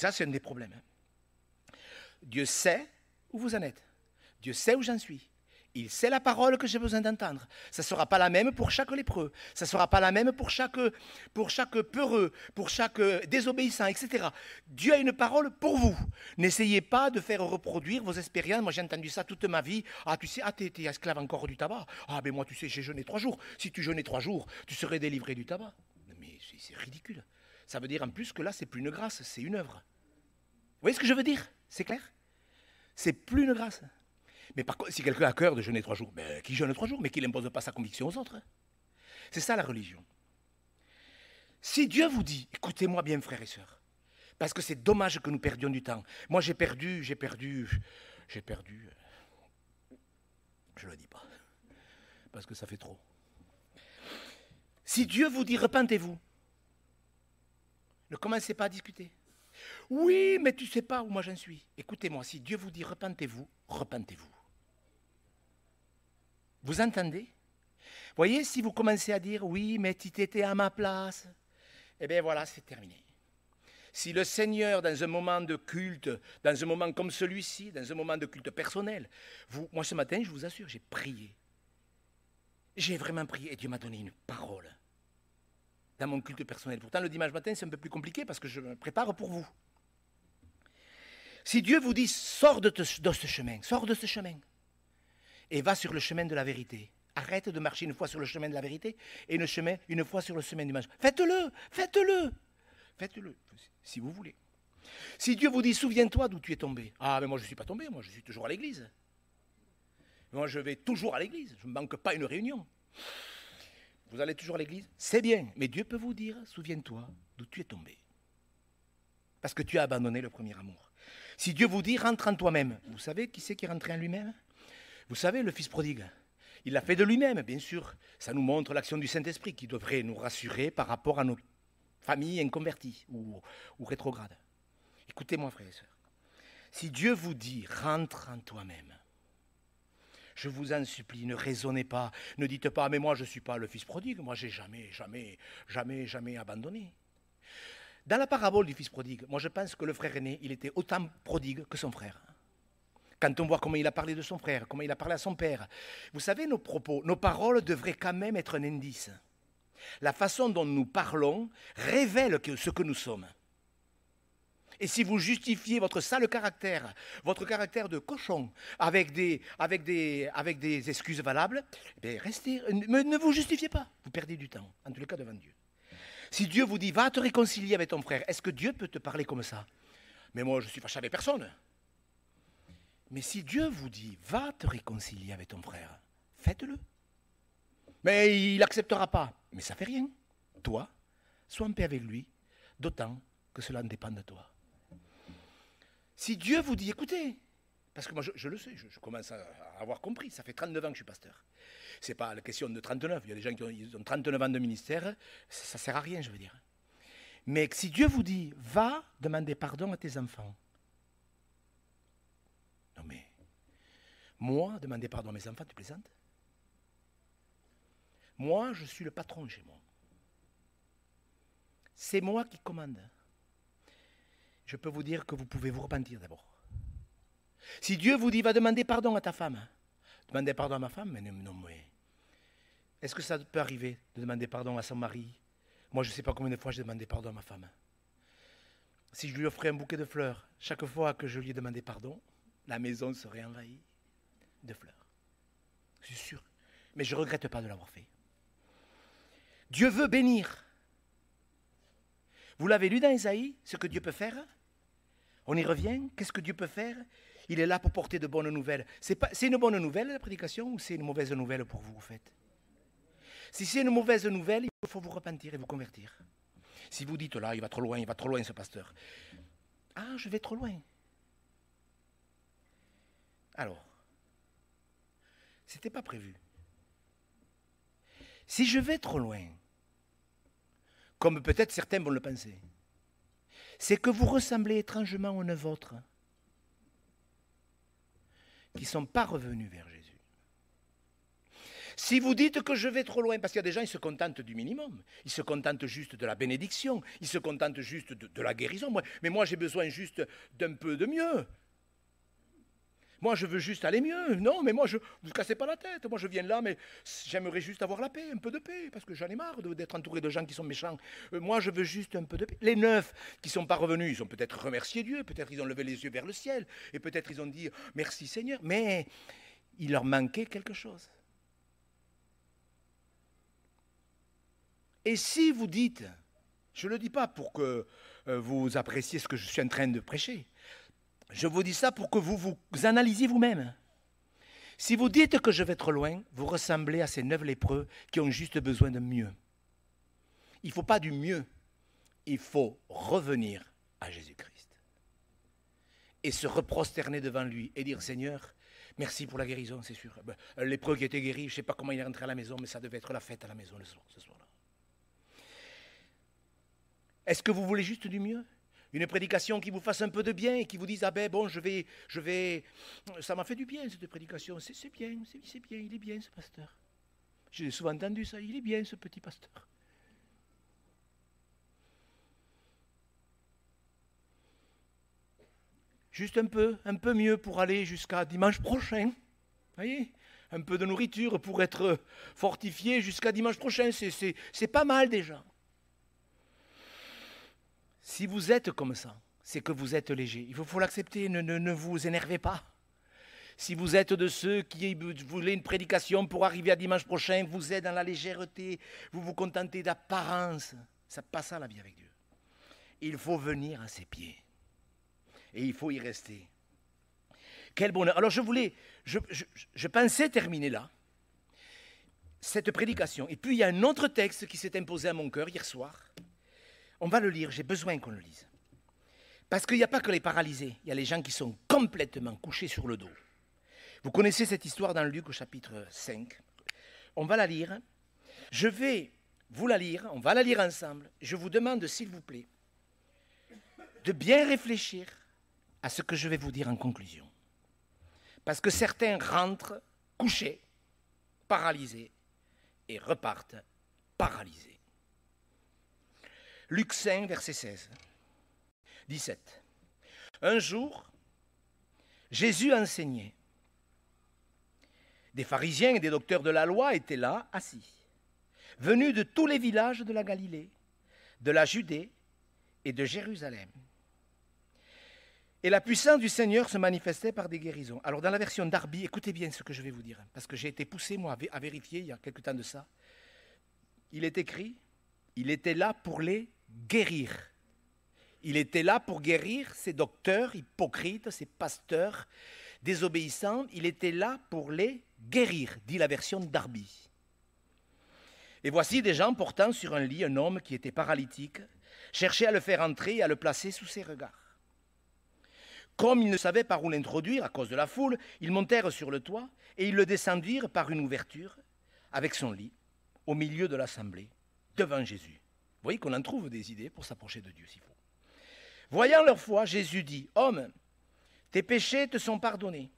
ça, c'est un des problèmes. Hein. Dieu sait où vous en êtes. Dieu sait où j'en suis. Il sait la parole que j'ai besoin d'entendre. Ça ne sera pas la même pour chaque lépreux. Ça ne sera pas la même pour chaque, pour chaque peureux, pour chaque désobéissant, etc. Dieu a une parole pour vous. N'essayez pas de faire reproduire vos expériences. Moi, j'ai entendu ça toute ma vie. Ah, tu sais, ah, tu esclave encore du tabac. Ah, ben moi, tu sais, j'ai jeûné trois jours. Si tu jeûnais trois jours, tu serais délivré du tabac. Mais c'est ridicule. Ça veut dire en plus que là, c'est plus une grâce, c'est une œuvre voyez ce que je veux dire C'est clair C'est plus une grâce. Mais par contre, si quelqu'un a cœur de jeûner trois jours, ben, qui jeûne trois jours, mais qu'il n'impose pas sa conviction aux autres. Hein. C'est ça la religion. Si Dieu vous dit, écoutez-moi bien, frères et sœurs, parce que c'est dommage que nous perdions du temps. Moi, j'ai perdu, j'ai perdu, j'ai perdu. Je ne le dis pas, parce que ça fait trop. Si Dieu vous dit repentez-vous, ne commencez pas à discuter. Oui, mais tu sais pas où moi j'en suis. Écoutez-moi, si Dieu vous dit repentez-vous, repentez-vous. Vous entendez Voyez, si vous commencez à dire oui, mais tu étais à ma place, eh bien voilà, c'est terminé. Si le Seigneur, dans un moment de culte, dans un moment comme celui-ci, dans un moment de culte personnel, vous, moi ce matin, je vous assure, j'ai prié. J'ai vraiment prié et Dieu m'a donné une parole dans mon culte personnel. Pourtant, le dimanche matin, c'est un peu plus compliqué parce que je me prépare pour vous. Si Dieu vous dit, sors de, ce chemin, sors de ce chemin, et va sur le chemin de la vérité. Arrête de marcher une fois sur le chemin de la vérité et une, une fois sur le chemin du mal. Faites-le, faites-le, faites-le, si vous voulez. Si Dieu vous dit, souviens-toi d'où tu es tombé. Ah, mais moi je ne suis pas tombé, moi je suis toujours à l'église. Moi je vais toujours à l'église, je ne manque pas une réunion. Vous allez toujours à l'église C'est bien, mais Dieu peut vous dire, souviens-toi d'où tu es tombé. Parce que tu as abandonné le premier amour. Si Dieu vous dit rentre en toi-même, vous savez qui c'est qui est rentré en lui-même Vous savez, le Fils prodigue. Il l'a fait de lui-même, bien sûr. Ça nous montre l'action du Saint-Esprit qui devrait nous rassurer par rapport à nos familles inconverties ou, ou rétrogrades. Écoutez-moi, frères et sœurs. Si Dieu vous dit rentre en toi-même, je vous en supplie, ne raisonnez pas, ne dites pas ah, mais moi je ne suis pas le fils prodigue, moi j'ai jamais, jamais, jamais, jamais abandonné. Dans la parabole du fils prodigue, moi je pense que le frère aîné, il était autant prodigue que son frère. Quand on voit comment il a parlé de son frère, comment il a parlé à son père, vous savez, nos propos, nos paroles devraient quand même être un indice. La façon dont nous parlons révèle ce que nous sommes. Et si vous justifiez votre sale caractère, votre caractère de cochon, avec des, excuses valables, eh ne, ne vous justifiez pas. Vous perdez du temps, en tous les cas devant Dieu. Si Dieu vous dit, va te réconcilier avec ton frère, est-ce que Dieu peut te parler comme ça Mais moi, je suis fâché avec personne. Mais si Dieu vous dit, va te réconcilier avec ton frère, faites-le. Mais il n'acceptera pas. Mais ça fait rien. Toi, sois en paix avec lui, d'autant que cela ne dépend de toi. Si Dieu vous dit, écoutez, parce que moi, je, le sais, je, commence à avoir compris. Ça fait 39 ans que je suis pasteur. Ce n'est pas la question de 39. Il y a des gens qui ont, ont 39 ans de ministère. Ça, ne sert à rien, je veux dire. Mais si Dieu vous dit, va demander pardon à tes enfants. Non mais, moi, demander pardon à mes enfants, tu plaisantes Moi, je suis le patron chez moi. C'est moi qui commande. Je peux vous dire que vous pouvez vous repentir d'abord. Si Dieu vous dit, va demander pardon à ta femme, demandez pardon à ma femme, mais non, mais. Est-ce que ça peut arriver de demander pardon à son mari Moi, je ne sais pas combien de fois j'ai demandé pardon à ma femme. Si je lui offrais un bouquet de fleurs, chaque fois que je lui ai demandé pardon, la maison serait envahie de fleurs. C'est sûr. Mais je ne regrette pas de l'avoir fait. Dieu veut bénir. Vous l'avez lu dans Isaïe, ce que Dieu peut faire On y revient Qu'est-ce que Dieu peut faire il est là pour porter de bonnes nouvelles. C'est, une bonne nouvelle la prédication ou c'est une mauvaise nouvelle pour vous, vous faites Si c'est une mauvaise nouvelle, il faut vous repentir et vous convertir. Si vous dites là, il va trop loin, il va trop loin ce pasteur. Ah, je vais trop loin. Alors, ce n'était pas prévu. Si je vais trop loin, comme peut-être certains vont le penser, c'est que vous ressemblez étrangement au neuf autres qui ne sont pas revenus vers Jésus. Si vous dites que je vais trop loin, parce qu'il y a des gens, qui se contentent du minimum, ils se contentent juste de la bénédiction, ils se contentent juste de, de la guérison, mais moi j'ai besoin juste d'un peu de mieux. Moi, je veux juste aller mieux. Non, mais moi, je vous cassez pas la tête. Moi, je viens là, mais j'aimerais juste avoir la paix, un peu de paix, parce que j'en ai marre d'être entouré de gens qui sont méchants. Euh, moi, je veux juste un peu de paix. Les neuf qui sont pas revenus, ils ont peut-être remercié Dieu, peut-être ils ont levé les yeux vers le ciel, et peut-être ils ont dit merci Seigneur, mais il leur manquait quelque chose. Et si vous dites, je ne le dis pas pour que euh, vous appréciez ce que je suis en train de prêcher, je vous dis ça pour que vous vous analysiez vous-même. Si vous dites que je vais trop loin, vous ressemblez à ces neuf lépreux qui ont juste besoin de mieux. Il ne faut pas du mieux, il faut revenir à Jésus-Christ et se reprosterner devant lui et dire Seigneur, merci pour la guérison, c'est sûr. Ben, L'épreuve lépreux qui était guéri, je ne sais pas comment il est rentré à la maison, mais ça devait être la fête à la maison ce soir-là. Est-ce que vous voulez juste du mieux une prédication qui vous fasse un peu de bien et qui vous dise Ah ben bon, je vais. je vais, Ça m'a fait du bien cette prédication. C'est bien, c'est bien, il est bien ce pasteur. J'ai souvent entendu ça. Il est bien ce petit pasteur. Juste un peu, un peu mieux pour aller jusqu'à dimanche prochain. Voyez un peu de nourriture pour être fortifié jusqu'à dimanche prochain. C'est pas mal déjà. Si vous êtes comme ça, c'est que vous êtes léger. Il faut, l'accepter, ne, ne, vous énervez pas. Si vous êtes de ceux qui voulaient une prédication pour arriver à dimanche prochain, vous êtes dans la légèreté, vous vous contentez d'apparence. Ça passe à la vie avec Dieu. Il faut venir à ses pieds et il faut y rester. Quel bonheur. Alors je voulais, je, je, je pensais terminer là cette prédication. Et puis il y a un autre texte qui s'est imposé à mon cœur hier soir on va le lire, j'ai besoin qu'on le lise. Parce qu'il n'y a pas que les paralysés, il y a les gens qui sont complètement couchés sur le dos. Vous connaissez cette histoire dans Luc au chapitre 5. On va la lire. Je vais vous la lire, on va la lire ensemble. Je vous demande, s'il vous plaît, de bien réfléchir à ce que je vais vous dire en conclusion. Parce que certains rentrent couchés, paralysés, et repartent paralysés. Luc 5, verset 16. 17. Un jour, Jésus enseignait. Des pharisiens et des docteurs de la loi étaient là, assis, venus de tous les villages de la Galilée, de la Judée et de Jérusalem. Et la puissance du Seigneur se manifestait par des guérisons. Alors dans la version d'Arby, écoutez bien ce que je vais vous dire, parce que j'ai été poussé, moi, à vérifier il y a quelque temps de ça. Il est écrit, il était là pour les guérir. Il était là pour guérir ces docteurs hypocrites, ces pasteurs désobéissants. Il était là pour les guérir, dit la version Darby. Et voici des gens portant sur un lit un homme qui était paralytique, cherchaient à le faire entrer et à le placer sous ses regards. Comme ils ne savaient par où l'introduire à cause de la foule, ils montèrent sur le toit et ils le descendirent par une ouverture avec son lit au milieu de l'assemblée devant Jésus voyez qu'on en trouve des idées pour s'approcher de Dieu s'il faut. Voyant leur foi, Jésus dit, Homme, tes péchés te sont pardonnés.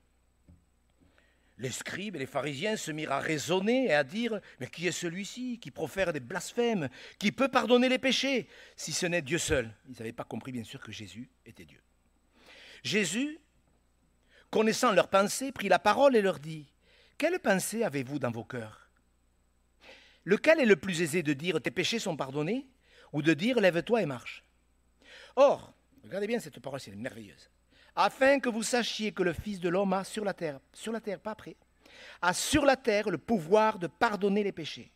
Les scribes et les pharisiens se mirent à raisonner et à dire, mais qui est celui-ci qui profère des blasphèmes, qui peut pardonner les péchés, si ce n'est Dieu seul Ils n'avaient pas compris bien sûr que Jésus était Dieu. Jésus, connaissant leurs pensées, prit la parole et leur dit, quelle pensée avez-vous dans vos cœurs Lequel est le plus aisé de dire tes péchés sont pardonnés ou de dire lève-toi et marche. Or, regardez bien cette parole, c'est merveilleuse. Afin que vous sachiez que le Fils de l'homme a sur la terre, sur la terre, pas après, a sur la terre le pouvoir de pardonner les péchés.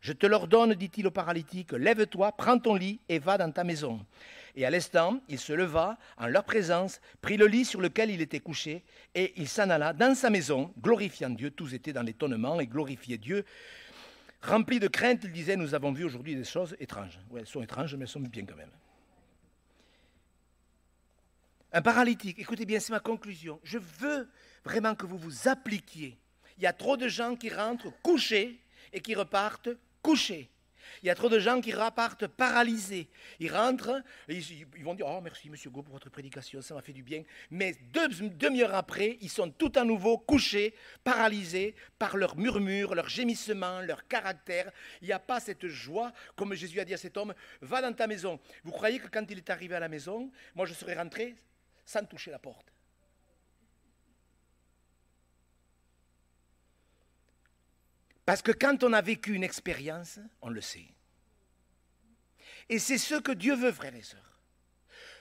Je te l'ordonne, dit-il au paralytique, lève-toi, prends ton lit et va dans ta maison. Et à l'instant, il se leva en leur présence, prit le lit sur lequel il était couché, et il s'en alla dans sa maison, glorifiant Dieu. Tous étaient dans l'étonnement et glorifiaient Dieu Rempli de crainte, il disait, nous avons vu aujourd'hui des choses étranges. Oui, elles sont étranges, mais elles sont bien quand même. Un paralytique, écoutez bien, c'est ma conclusion. Je veux vraiment que vous vous appliquiez. Il y a trop de gens qui rentrent couchés et qui repartent couchés. Il y a trop de gens qui repartent paralysés. Ils rentrent, et ils, vont dire Oh, merci, monsieur Go, pour votre prédication, ça m'a fait du bien. Mais deux demi-heures après, ils sont tout à nouveau couchés, paralysés par leurs murmures, leurs gémissements, leur caractère. Il n'y a pas cette joie, comme Jésus a dit à cet homme Va dans ta maison. Vous croyez que quand il est arrivé à la maison, moi je serais rentré sans toucher la porte Parce que quand on a vécu une expérience, on le sait. Et c'est ce que Dieu veut, frères et sœurs.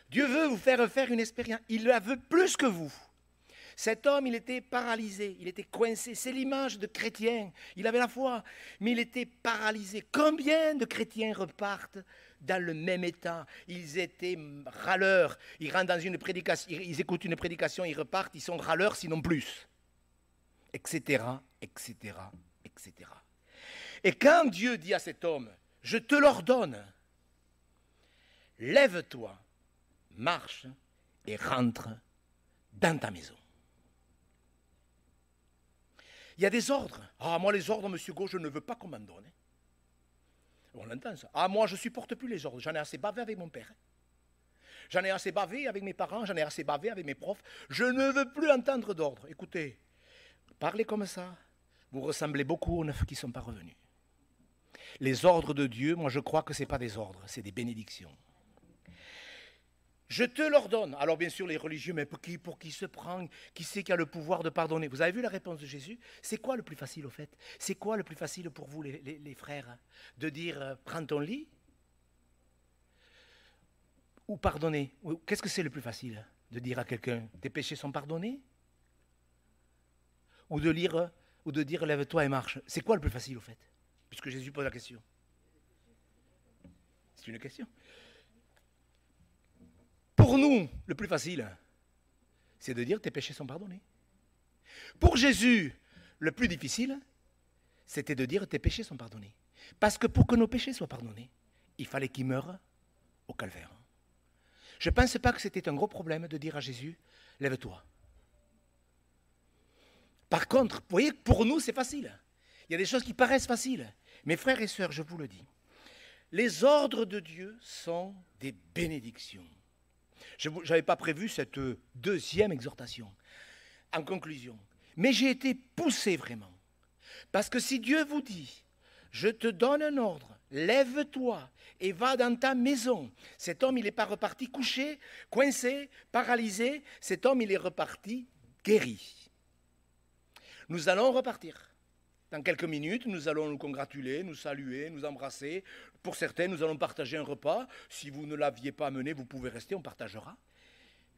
Dieu veut vous faire faire une expérience. Il la veut plus que vous. Cet homme, il était paralysé, il était coincé. C'est l'image de chrétien. Il avait la foi, mais il était paralysé. Combien de chrétiens repartent dans le même état Ils étaient râleurs. Ils rentrent dans une prédication, ils écoutent une prédication, ils repartent, ils sont râleurs, sinon plus. Etc. Etc. Et quand Dieu dit à cet homme, je te l'ordonne, lève-toi, marche et rentre dans ta maison. Il y a des ordres. Ah, moi, les ordres, monsieur Gauche, je ne veux pas qu'on m'en donne. On l'entend ça. Ah, moi, je supporte plus les ordres. J'en ai assez bavé avec mon père. J'en ai assez bavé avec mes parents. J'en ai assez bavé avec mes profs. Je ne veux plus entendre d'ordres. Écoutez, parlez comme ça vous ressemblez beaucoup aux neuf qui ne sont pas revenus. Les ordres de Dieu, moi je crois que ce n'est pas des ordres, c'est des bénédictions. Je te l'ordonne. Alors bien sûr, les religieux, mais pour qui, se prend Qui sait qui a le pouvoir de pardonner Vous avez vu la réponse de Jésus C'est quoi le plus facile au fait C'est quoi le plus facile pour vous, les, frères De dire, euh, prends ton lit Ou pardonner Qu'est-ce que c'est le plus facile De dire à quelqu'un, tes péchés sont pardonnés Ou de lire ou de dire lève-toi et marche C'est quoi le plus facile au fait Puisque Jésus pose la question. C'est une question. Pour nous, le plus facile, c'est de dire tes péchés sont pardonnés. Pour Jésus, le plus difficile, c'était de dire tes péchés sont pardonnés. Parce que pour que nos péchés soient pardonnés, il fallait qu'il meure au calvaire. Je ne pense pas que c'était un gros problème de dire à Jésus, lève-toi, par contre, vous voyez, pour nous, c'est facile. Il y a des choses qui paraissent faciles. Mes frères et sœurs, je vous le dis, les ordres de Dieu sont des bénédictions. Je n'avais pas prévu cette deuxième exhortation. En conclusion, mais j'ai été poussé vraiment. Parce que si Dieu vous dit, je te donne un ordre, lève-toi et va dans ta maison, cet homme, il n'est pas reparti couché, coincé, paralysé, cet homme, il est reparti guéri. Nous allons repartir. Dans quelques minutes, nous allons nous congratuler, nous saluer, nous embrasser. Pour certains, nous allons partager un repas. Si vous ne l'aviez pas amené, vous pouvez rester, on partagera.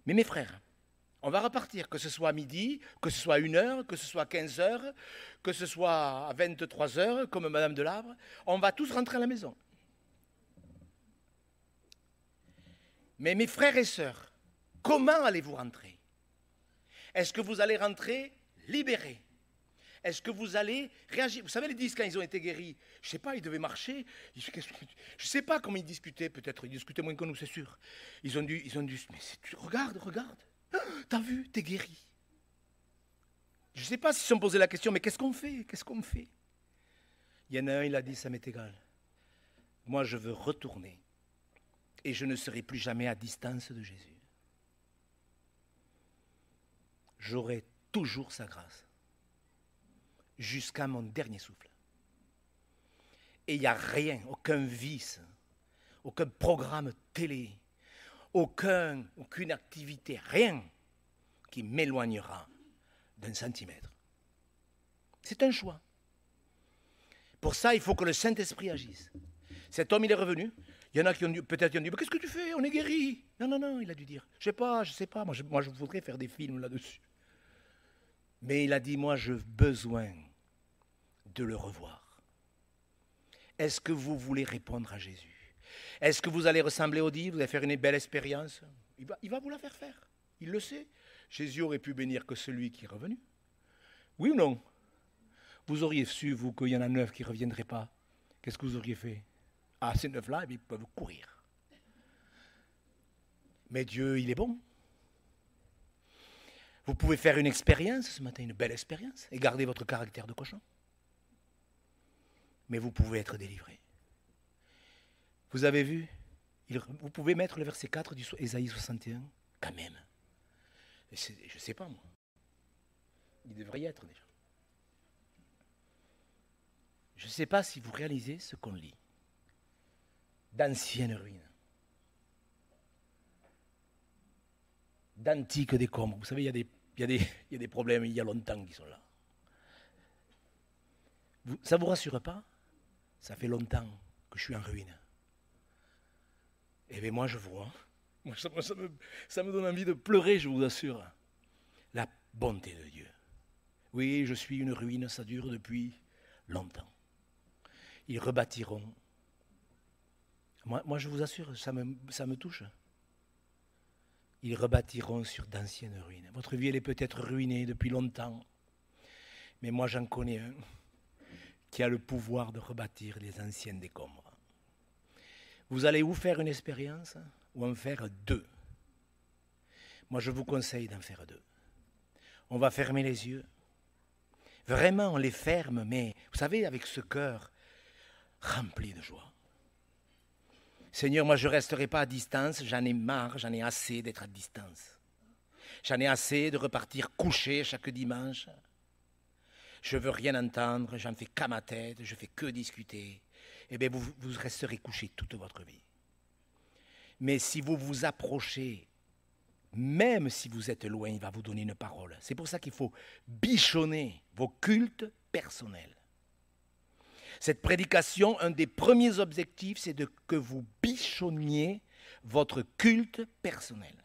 Mais mes frères, on va repartir, que ce soit à midi, que ce soit à 1h, que ce soit à 15h, que ce soit à 23 heures, comme Madame Delabre. On va tous rentrer à la maison. Mais mes frères et sœurs, comment allez-vous rentrer Est-ce que vous allez rentrer libérés est-ce que vous allez réagir Vous savez, les dix, quand ils ont été guéris, je ne sais pas, ils devaient marcher. je ne sais pas comment ils discutaient, peut-être. Ils discutaient moins que nous, c'est sûr. Ils ont dû, ils ont dû mais regarde, regarde. [gasps] T'as vu, t'es guéri. Je ne sais pas s'ils se sont posés la question, mais qu'est-ce qu'on fait Qu'est-ce qu'on fait Il y en a un, il a dit, ça m'est égal. Moi, je veux retourner. Et je ne serai plus jamais à distance de Jésus. J'aurai toujours sa grâce jusqu'à mon dernier souffle. Et il n'y a rien, aucun vice, aucun programme télé, aucune activité, rien qui m'éloignera d'un centimètre. C'est un choix. Pour ça, il faut que le Saint-Esprit agisse. Cet homme, il est revenu. Il y en a qui ont dit, peut-être ont dit, mais qu'est-ce que tu fais On est guéri. Non, non, non, il a dû dire, je sais pas, je sais pas, moi je, moi, je voudrais faire des films là-dessus. Mais il a dit, moi, je besoin de le revoir. Est-ce que vous voulez répondre à Jésus Est-ce que vous allez ressembler au dit Vous allez faire une belle expérience il va, il va vous la faire faire. Il le sait. Jésus aurait pu bénir que celui qui est revenu. Oui ou non Vous auriez su, vous, qu'il y en a neuf qui ne reviendraient pas. Qu'est-ce que vous auriez fait Ah, ces neuf-là, eh ils peuvent courir. Mais Dieu, il est bon. Vous pouvez faire une expérience ce matin, une belle expérience, et garder votre caractère de cochon mais vous pouvez être délivré. Vous avez vu Vous pouvez mettre le verset 4 du Esaïe 61 Quand même. Je ne sais pas, moi. Il devrait y être déjà. Je ne sais pas si vous réalisez ce qu'on lit. D'anciennes ruines. D'antiques décombres. Vous savez, il y, a des problèmes il y a longtemps qui sont là. ça ne vous rassure pas ça fait longtemps que je suis en ruine. Et eh bien moi je vois, ça, me, donne envie de pleurer, je vous assure. La bonté de Dieu. Oui, je suis une ruine, ça dure depuis longtemps. Ils rebâtiront. Moi, je vous assure, ça me, ça me touche. Ils rebâtiront sur d'anciennes ruines. Votre vie, elle est peut-être ruinée depuis longtemps, mais moi, j'en connais un qui a le pouvoir de rebâtir les anciennes décombres. Vous allez ou faire une expérience ou en faire deux. Moi, je vous conseille d'en faire deux. On va fermer les yeux. Vraiment, on les ferme, mais vous savez, avec ce cœur rempli de joie. Seigneur, moi, je ne resterai pas à distance, j'en ai marre, j'en ai assez d'être à distance. J'en ai assez de repartir couché chaque dimanche. Je veux rien entendre, j'en fais qu'à ma tête, je fais que discuter. Eh bien, vous, vous resterez couché toute votre vie. Mais si vous vous approchez, même si vous êtes loin, il va vous donner une parole. C'est pour ça qu'il faut bichonner vos cultes personnels. Cette prédication, un des premiers objectifs, c'est de que vous bichonniez votre culte personnel.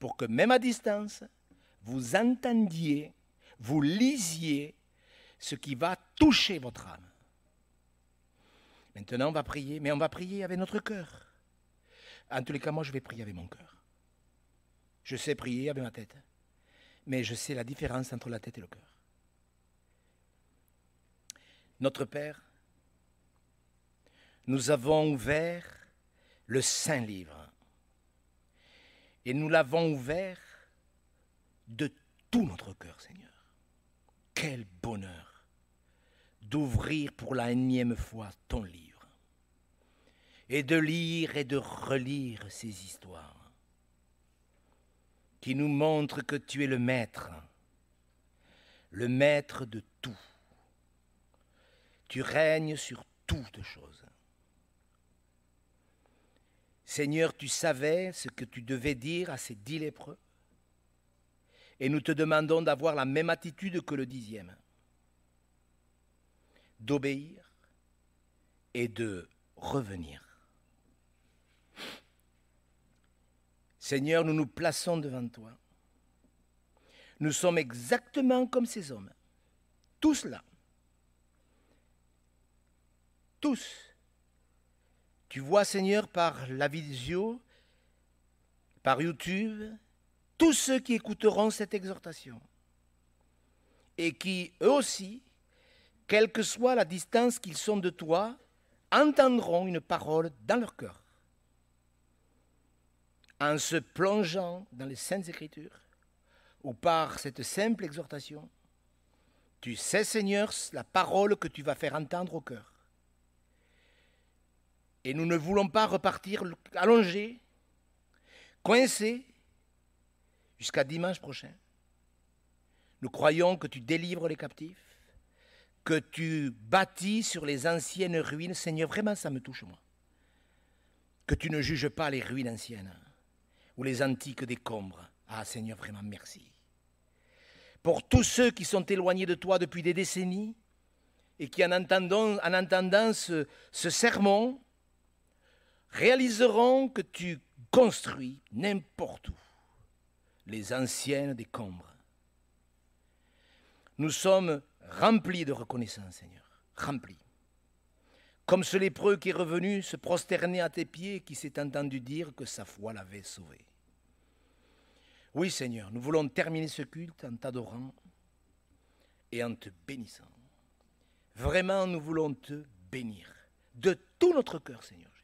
Pour que même à distance, vous entendiez vous lisiez ce qui va toucher votre âme. Maintenant, on va prier, mais on va prier avec notre cœur. En tous les cas, moi, je vais prier avec mon cœur. Je sais prier avec ma tête, mais je sais la différence entre la tête et le cœur. Notre Père, nous avons ouvert le Saint Livre et nous l'avons ouvert de tout notre cœur, Seigneur. Quel bonheur d'ouvrir pour la énième fois ton livre et de lire et de relire ces histoires qui nous montrent que tu es le maître, le maître de tout. Tu règnes sur toutes choses. Seigneur, tu savais ce que tu devais dire à ces dix lépreux et nous te demandons d'avoir la même attitude que le dixième, d'obéir et de revenir. Seigneur, nous nous plaçons devant toi. Nous sommes exactement comme ces hommes, tous là, tous. Tu vois, Seigneur, par la visio, par YouTube, tous ceux qui écouteront cette exhortation et qui, eux aussi, quelle que soit la distance qu'ils sont de toi, entendront une parole dans leur cœur. En se plongeant dans les saintes écritures, ou par cette simple exhortation, tu sais, Seigneur, la parole que tu vas faire entendre au cœur. Et nous ne voulons pas repartir allongés, coincés, jusqu'à dimanche prochain. Nous croyons que tu délivres les captifs, que tu bâtis sur les anciennes ruines. Seigneur, vraiment, ça me touche, moi. Que tu ne juges pas les ruines anciennes ou les antiques décombres. Ah, Seigneur, vraiment, merci. Pour tous ceux qui sont éloignés de toi depuis des décennies et qui, en entendant, ce, ce sermon, réaliseront que tu construis n'importe où les anciennes décombres. Nous sommes remplis de reconnaissance, Seigneur, remplis. Comme ce lépreux qui est revenu se prosterner à tes pieds, qui s'est entendu dire que sa foi l'avait sauvé. Oui, Seigneur, nous voulons terminer ce culte en t'adorant et en te bénissant. Vraiment, nous voulons te bénir de tout notre cœur, Seigneur.